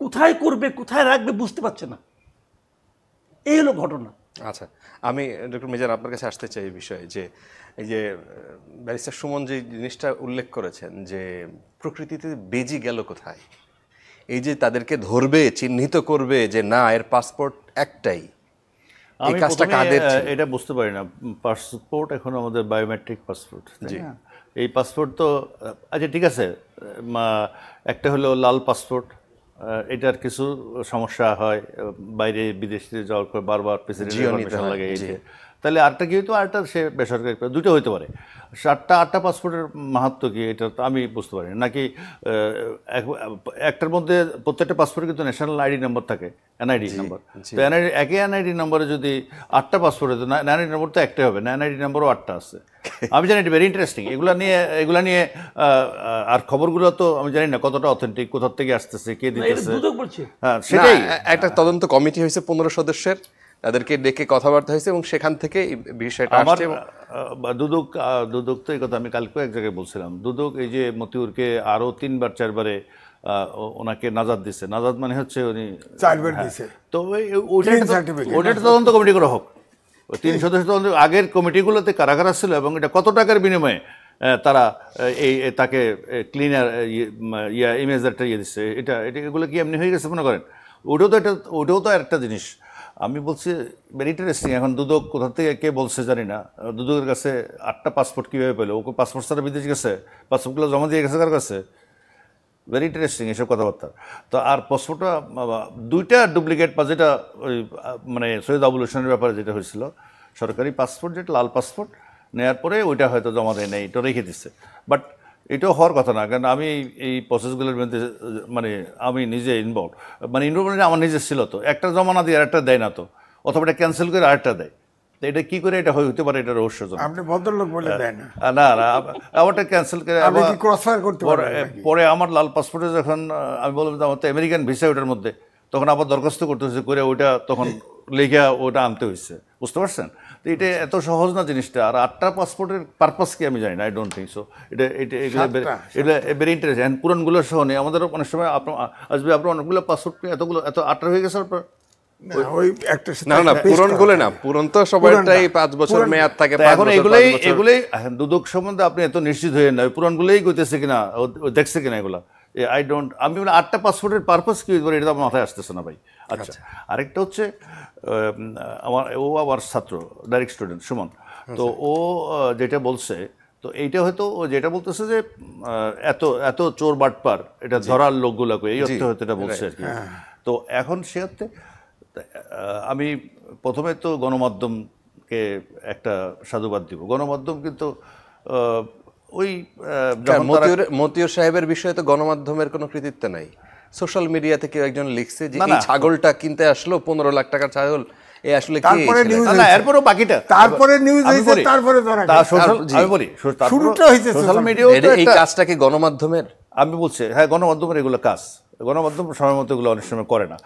Speaker 2: কোথায় করবে কোথায় রাখবে বুঝতে পারছে না এই হলো ঘটনা
Speaker 1: আচ্ছা আমি ডক্টর মেজার আপনার কাছে আসতে চাই এই বিষয়ে যে এই যে ব্যারিস্টার সুমন যে জিনিসটা উল্লেখ করেছেন যে প্রকৃতিতে বেজি গেল কোথায় এই যে তাদেরকে ধরবে চিহ্নিত করবে যে না এর পাসপোর্ট একটাই এই কাজটা কাদের
Speaker 3: এটা বুঝতে পারি না পাসপোর্ট এখন আমাদের বায়োমেট্রিক পাসপোর্ট জি এই পাসপোর্ট তো আচ্ছা ঠিক আছে একটা হলো লাল পাসপোর্ট এটার কিছু সমস্যা হয় বাইরে বিদেশে যাওয়ার পর বারবার প্রেসিডেন্ট লাগে তাহলে আটটা কি হইতো আটটা সে বেসরকারি দুটো হইতে পারে সাতটা আটটা পাসপোর্টের মাহাত্ম কি এটা তো আমি বুঝতে পারি নাকি একটার মধ্যে প্রত্যেকটা পাসপোর্টে কিন্তু ন্যাশনাল আইডি নাম্বার থাকে এনআইডি নাম্বার তো এনআইডি একই এনআইডি নাম্বারে যদি আটটা পাসপোর্টে তো এনআইডি নাম্বার তো একটাই হবে না এনআইডি নাম্বারও আটটা আছে *laughs* আমি জানি এটা ভেরি ইন্টারেস্টিং এগুলো নিয়ে এগুলো নিয়ে আর খবরগুলো
Speaker 1: তো আমি জানি না কতটা অথেন্টিক কোথার থেকে আসতেছে কে দিতেছে হ্যাঁ সেটাই একটা তদন্ত কমিটি হয়েছে পনেরো সদস্যের তাদেরকে ডেকে কথাবার্তা হয়েছে এবং সেখান থেকে বিষয়টা
Speaker 3: দুদক দুদক তো এই কথা আমি কালকে এক জায়গায় বলছিলাম দুদক এই যে মতিউরকে আরও তিনবার চারবারে ওনাকে নাজাদ দিছে নাজাদ মানে হচ্ছে উনি চারবার হ্যাঁ। দিছে তো ওটা তদন্ত কমিটি করা হোক তিন সদস্য তদন্ত আগের কমিটিগুলোতে কারাগার আসছিল এবং এটা কত টাকার বিনিময়ে তারা এই তাকে ক্লিনার ইয়ে, ইয়া ইমেজারটা ইয়ে দিচ্ছে এটা এটা এগুলো কি এমনি হয়ে গেছে মনে করেন ওটাও তো একটা ওটাও তো একটা জিনিস আমি বলছি ভেরি ইন্টারেস্টিং এখন দুদক কোথা থেকে কে বলছে জানি না দুদকের কাছে আটটা পাসপোর্ট কীভাবে পেলো ওকে পাসপোর্ট ছাড়া বিদেশ গেছে পাসপোর্টগুলো জমা দিয়ে গেছে কার কাছে ভেরি ইন্টারেস্টিং এসব কথাবার্তা তো আর পাসপোর্টটা দুইটা ডুপ্লিকেট পা যেটা ওই মানে সৈয়দ আবুল হোসেনের ব্যাপারে যেটা হয়েছিল সরকারি পাসপোর্ট যেটা লাল পাসপোর্ট নেওয়ার পরে ওইটা হয়তো জমা দেয় নেই এটা রেখে দিচ্ছে বাট এটাও হওয়ার কথা না কারণ আমি এই প্রসেসগুলোর মধ্যে মানে আমি নিজে ইনভলভ মানে ইনভলভ মানে আমার নিজের ছিল তো একটা জমানা দিয়ে আরেকটা দেয় না তো অথবা এটা ক্যান্সেল করে আরেকটা দেয় তো এটা কি করে এটা হইতে পারে এটা রহস্যজনক
Speaker 6: আপনি ভদ্রলোক বলে দেন
Speaker 3: না না আমারটা ক্যান্সেল করে আমি ক্রসফায়ার করতে পারি পরে আমার লাল পাসপোর্টে যখন আমি বললাম যে আমার তো আমেরিকান ভিসা ওটার মধ্যে তখন আবার দরখাস্ত করতে হয়েছে করে ওইটা তখন *laughs* লেখা ওটা আনতে হয়েছে বুঝতে পারছেন এটা আচ্ছা। এত সহজ না জিনিসটা আর আটটা পাসপোর্টের পারপাস কি আমি জানি না আই ডোন্ট থিঙ্ক সো এটা এটা এগুলো এগুলো ভেরি ইন্টারেস্টিং পুরনগুলো সহ নেই আমাদের অনেক সময় আপনার আসবে আপনার অনেকগুলো পাসপোর্ট এতগুলো এত আটটা হয়ে গেছে আপনার না না পূরণ গুলো না পূরণ পাঁচ বছর মেয়াদ থাকে এখন এগুলোই এগুলোই দুদক সম্বন্ধে আপনি এত নিশ্চিত হয়ে না পূরণ গুলোই গইতেছে কিনা দেখছে কিনা এগুলা আই ডোন্ট আমি মানে আটটা পাসপোর্টের পারপাস কি এটা আমার মাথায় আসতেছে না ভাই আচ্ছা, আচ্ছা। আরেকটা হচ্ছে আমার ও আমার ছাত্র ডাইরেক্ট স্টুডেন্ট সুমন আচ্ছা। তো ও যেটা বলছে তো এইটা হয়তো ও যেটা বলতেছে যে এত এত চোর বাটপার এটা ধরার লোকগুলোকে এই অর্থে হয়তো এটা বলছে আর কি হ্যাঁ। তো এখন সে অর্থে আমি প্রথমে তো গণমাধ্যমকে একটা সাধুবাদ দিব
Speaker 1: গণমাধ্যম কিন্তু ওই হ্যাঁ, মতিউর সাহেবের বিষয়ে তো গণমাধ্যমের কোনো কৃতিত্ব নাই সোশ্যাল মিডিয়া থেকে একজন লিখছে যে এই ছাগলটা কিনতে আসলো 15 লাখ টাকার ছাগল এই আসলে কি তারপরে নিউজ না এরপরও বাকিটা তারপরে নিউজ হইছে তারপরে
Speaker 6: ধরা তা সোশ্যাল
Speaker 1: আমি বলি শুরুটা হইছে সোশ্যাল মিডিয়া এই কাজটাকে গণমাধ্যমের আমি
Speaker 3: বলছি হ্যাঁ গণমাধ্যমের এগুলো কাজ গণমাধ্যম সময় মতো এগুলো অনেক সময় করে না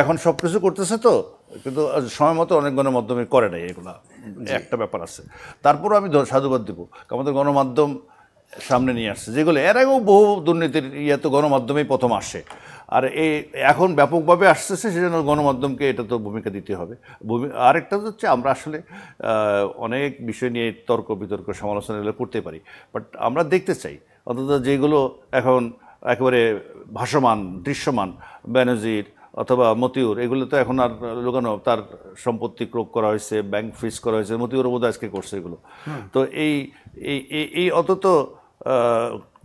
Speaker 3: এখন সব কিছু করতেছে তো কিন্তু সময় মতো অনেক গণমাধ্যমে করে না এগুলো একটা ব্যাপার আছে তারপরও আমি সাধুবাদ দেবো আমাদের গণমাধ্যম সামনে নিয়ে আসছে যেগুলো এর আগেও বহু দুর্নীতির ইয়ে তো গণমাধ্যমেই প্রথম আসে আর এই এখন ব্যাপকভাবে আসতেছে সেজন্য গণমাধ্যমকে এটা তো ভূমিকা দিতে হবে ভূমি আরেকটা হচ্ছে আমরা আসলে অনেক বিষয় নিয়ে তর্ক বিতর্ক সমালোচনা এগুলো করতে পারি বাট আমরা দেখতে চাই অন্তত যেগুলো এখন একেবারে ভাসমান দৃশ্যমান ব্যানার্জির অথবা মতিউর এগুলো তো এখন আর লুকানো তার সম্পত্তি ক্রোক করা হয়েছে ব্যাংক ফ্রিজ করা হয়েছে মতিউর বোধ আজকে করছে এগুলো তো এই এই অত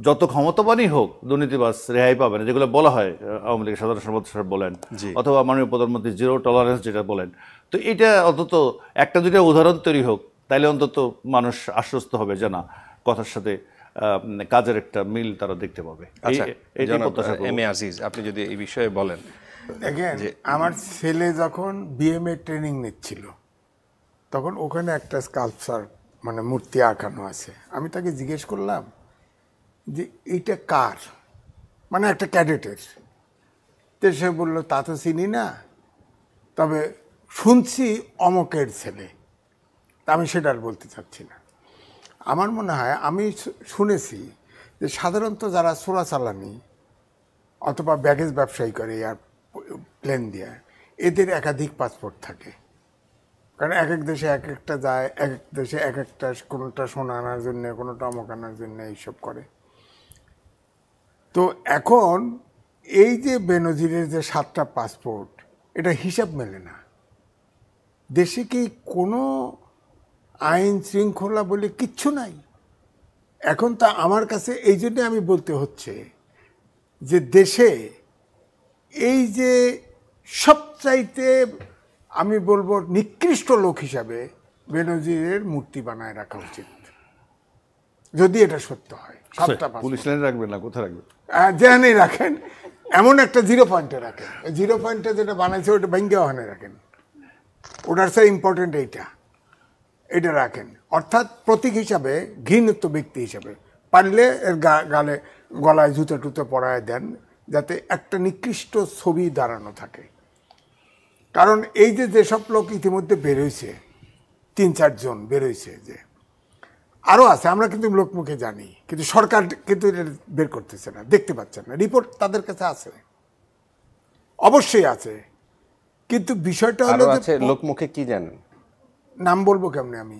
Speaker 3: যত ক্ষমতাবানই হোক দুর্নীতিবাজ রেহাই পাবে না যেগুলো বলা হয় আওয়ামী লীগের সাধারণ সম্পাদক সাহেব বলেন অথবা মাননীয় প্রধানমন্ত্রী জিরো টলারেন্স যেটা বলেন তো এটা অন্তত একটা দুটা উদাহরণ তৈরি হোক তাইলে অন্তত মানুষ আশ্বস্ত হবে যে না কথার সাথে কাজের একটা মিল তারা দেখতে পাবে আচ্ছা, এম এ
Speaker 1: আজিজ আপনি যদি এই বিষয়ে বলেন দেখেন
Speaker 6: আমার ছেলে যখন বিএমএ ট্রেনিং নিচ্ছিল তখন ওখানে একটা স্কাল্পচার মানে মূর্তি আঁকানো আছে আমি তাকে জিজ্ঞেস করলাম যে এইটা কার মানে একটা ক্যাডেটের তো সে বললো তা তো চিনি না তবে শুনছি অমকের ছেলে আমি সেটা আর বলতে চাচ্ছি না আমার মনে হয় আমি শুনেছি যে সাধারণত যারা চোরাচালানি অথবা ব্যাগেজ ব্যবসায়ী করে এয়ার প্লেন দিয়ে এদের একাধিক পাসপোর্ট থাকে কারণ এক এক দেশে এক একটা যায় এক এক দেশে এক একটা কোনোটা সোনা আনার জন্যে কোনোটা অমক আনার জন্য এইসব করে তো এখন এই যে বেনজিরের যে সাতটা পাসপোর্ট এটা হিসাব মেলে না দেশে কি কোনো আইন শৃঙ্খলা বলে কিচ্ছু নাই এখন তা আমার কাছে এই জন্যে আমি বলতে হচ্ছে যে দেশে এই যে সবচাইতে আমি বলবো নিকৃষ্ট লোক হিসাবে বেনজিরের মূর্তি বানায় রাখা উচিত যদি এটা সত্য হয়
Speaker 3: সাতটা পুলিশ লাইন রাখবেন না কোথায় রাখবেন
Speaker 6: যেখানেই হ্যাঁ, রাখেন এমন একটা জিরো পয়েন্টে রাখেন জিরো পয়েন্টে যেটা বানাইছে ওটা ভেঙ্গে ওখানে রাখেন ওটার সে ইম্পর্টেন্ট এইটা এটা রাখেন অর্থাৎ প্রতীক হিসাবে ঘৃণিত ব্যক্তি হিসাবে পারলে এর গালে গলায় জুতো টুতো পরায় দেন যাতে একটা নিকৃষ্ট ছবি দাঁড়ানো থাকে কারণ এই যে যেসব লোক ইতিমধ্যে বেরোইছে তিন চারজন বেরোইছে যে আরও আছে আমরা কিন্তু লোকমুখে জানি কিন্তু সরকার কিন্তু বের করতেছে না দেখতে পাচ্ছেন না রিপোর্ট তাদের কাছে আছে অবশ্যই আছে কিন্তু বিষয়টা হলো যে
Speaker 1: লোকমুখে কি জানেন
Speaker 6: নাম বলবো কেমনে আমি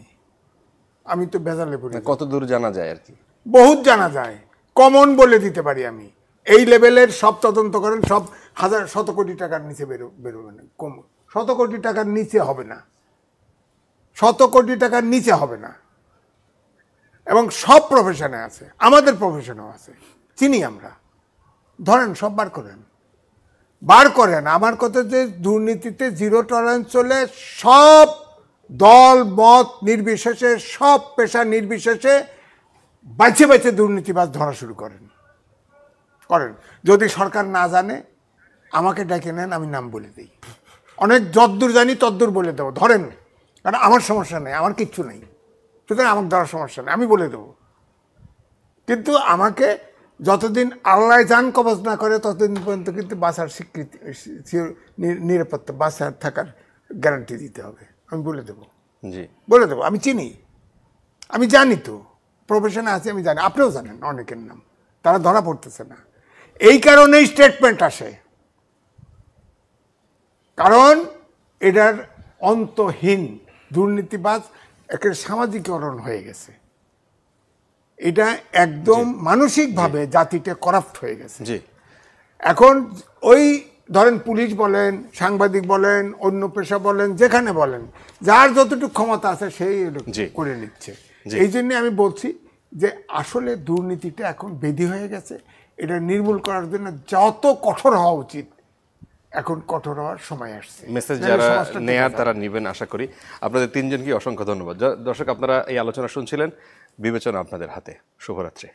Speaker 6: আমি তো বেজালে পড়ি মানে কত দূর জানা যায় আর কি বহুত জানা যায় কমন বলে দিতে পারি আমি এই লেভেলের সব তদন্ত করেন সব হাজার শত কোটি টাকার নিচে বেরো বেরোবে না কম শত কোটি টাকার নিচে হবে না শত কোটি টাকার নিচে হবে না এবং সব প্রফেশনে আছে আমাদের প্রফেশনেও আছে চিনি আমরা ধরেন সব বার করেন বার করেন আমার কথা যে দুর্নীতিতে জিরো টলারেন্স চলে সব দল মত নির্বিশেষে সব পেশা নির্বিশেষে বাইছে বাইছে দুর্নীতিবাজ ধরা শুরু করেন করেন যদি সরকার না জানে আমাকে ডেকে নেন আমি নাম বলে দিই অনেক যদ্দূর জানি তদ্দূর বলে দেবো ধরেন কারণ আমার সমস্যা নেই আমার কিচ্ছু নেই সুতরাং আমার দ্বারা সমস্যা নেই আমি বলে দেবো কিন্তু আমাকে যতদিন আল্লাহ যান কবচ না করে ততদিন পর্যন্ত কিন্তু বাসার স্বীকৃতি নিরাপত্তা বাসার থাকার গ্যারান্টি দিতে হবে আমি বলে দেবো জি বলে দেবো আমি চিনি আমি জানি তো প্রফেশনে আছে আমি জানি আপনিও জানেন অনেকের নাম তারা ধরা পড়তেছে না এই কারণেই স্টেটমেন্ট আসে কারণ এটার অন্তহীন দুর্নীতিবাজ একটা সামাজিকরণ হয়ে গেছে এটা একদম মানসিকভাবে জাতিটা করাপ্ট হয়ে গেছে এখন ওই ধরেন পুলিশ বলেন সাংবাদিক বলেন অন্য পেশা বলেন যেখানে বলেন যার যতটুকু ক্ষমতা আছে সেই করে নিচ্ছে এই জন্য আমি বলছি যে আসলে দুর্নীতিটা এখন বেধি হয়ে গেছে এটা নির্মূল করার জন্য যত কঠোর হওয়া উচিত এখন কঠোর হওয়ার সময় আসছে মেসেজ যারা নেয়ার তারা
Speaker 1: নেবেন আশা করি আপনাদের তিনজনকে অসংখ্য ধন্যবাদ দর্শক আপনারা এই আলোচনা শুনছিলেন বিবেচনা আপনাদের হাতে শুভরাত্রি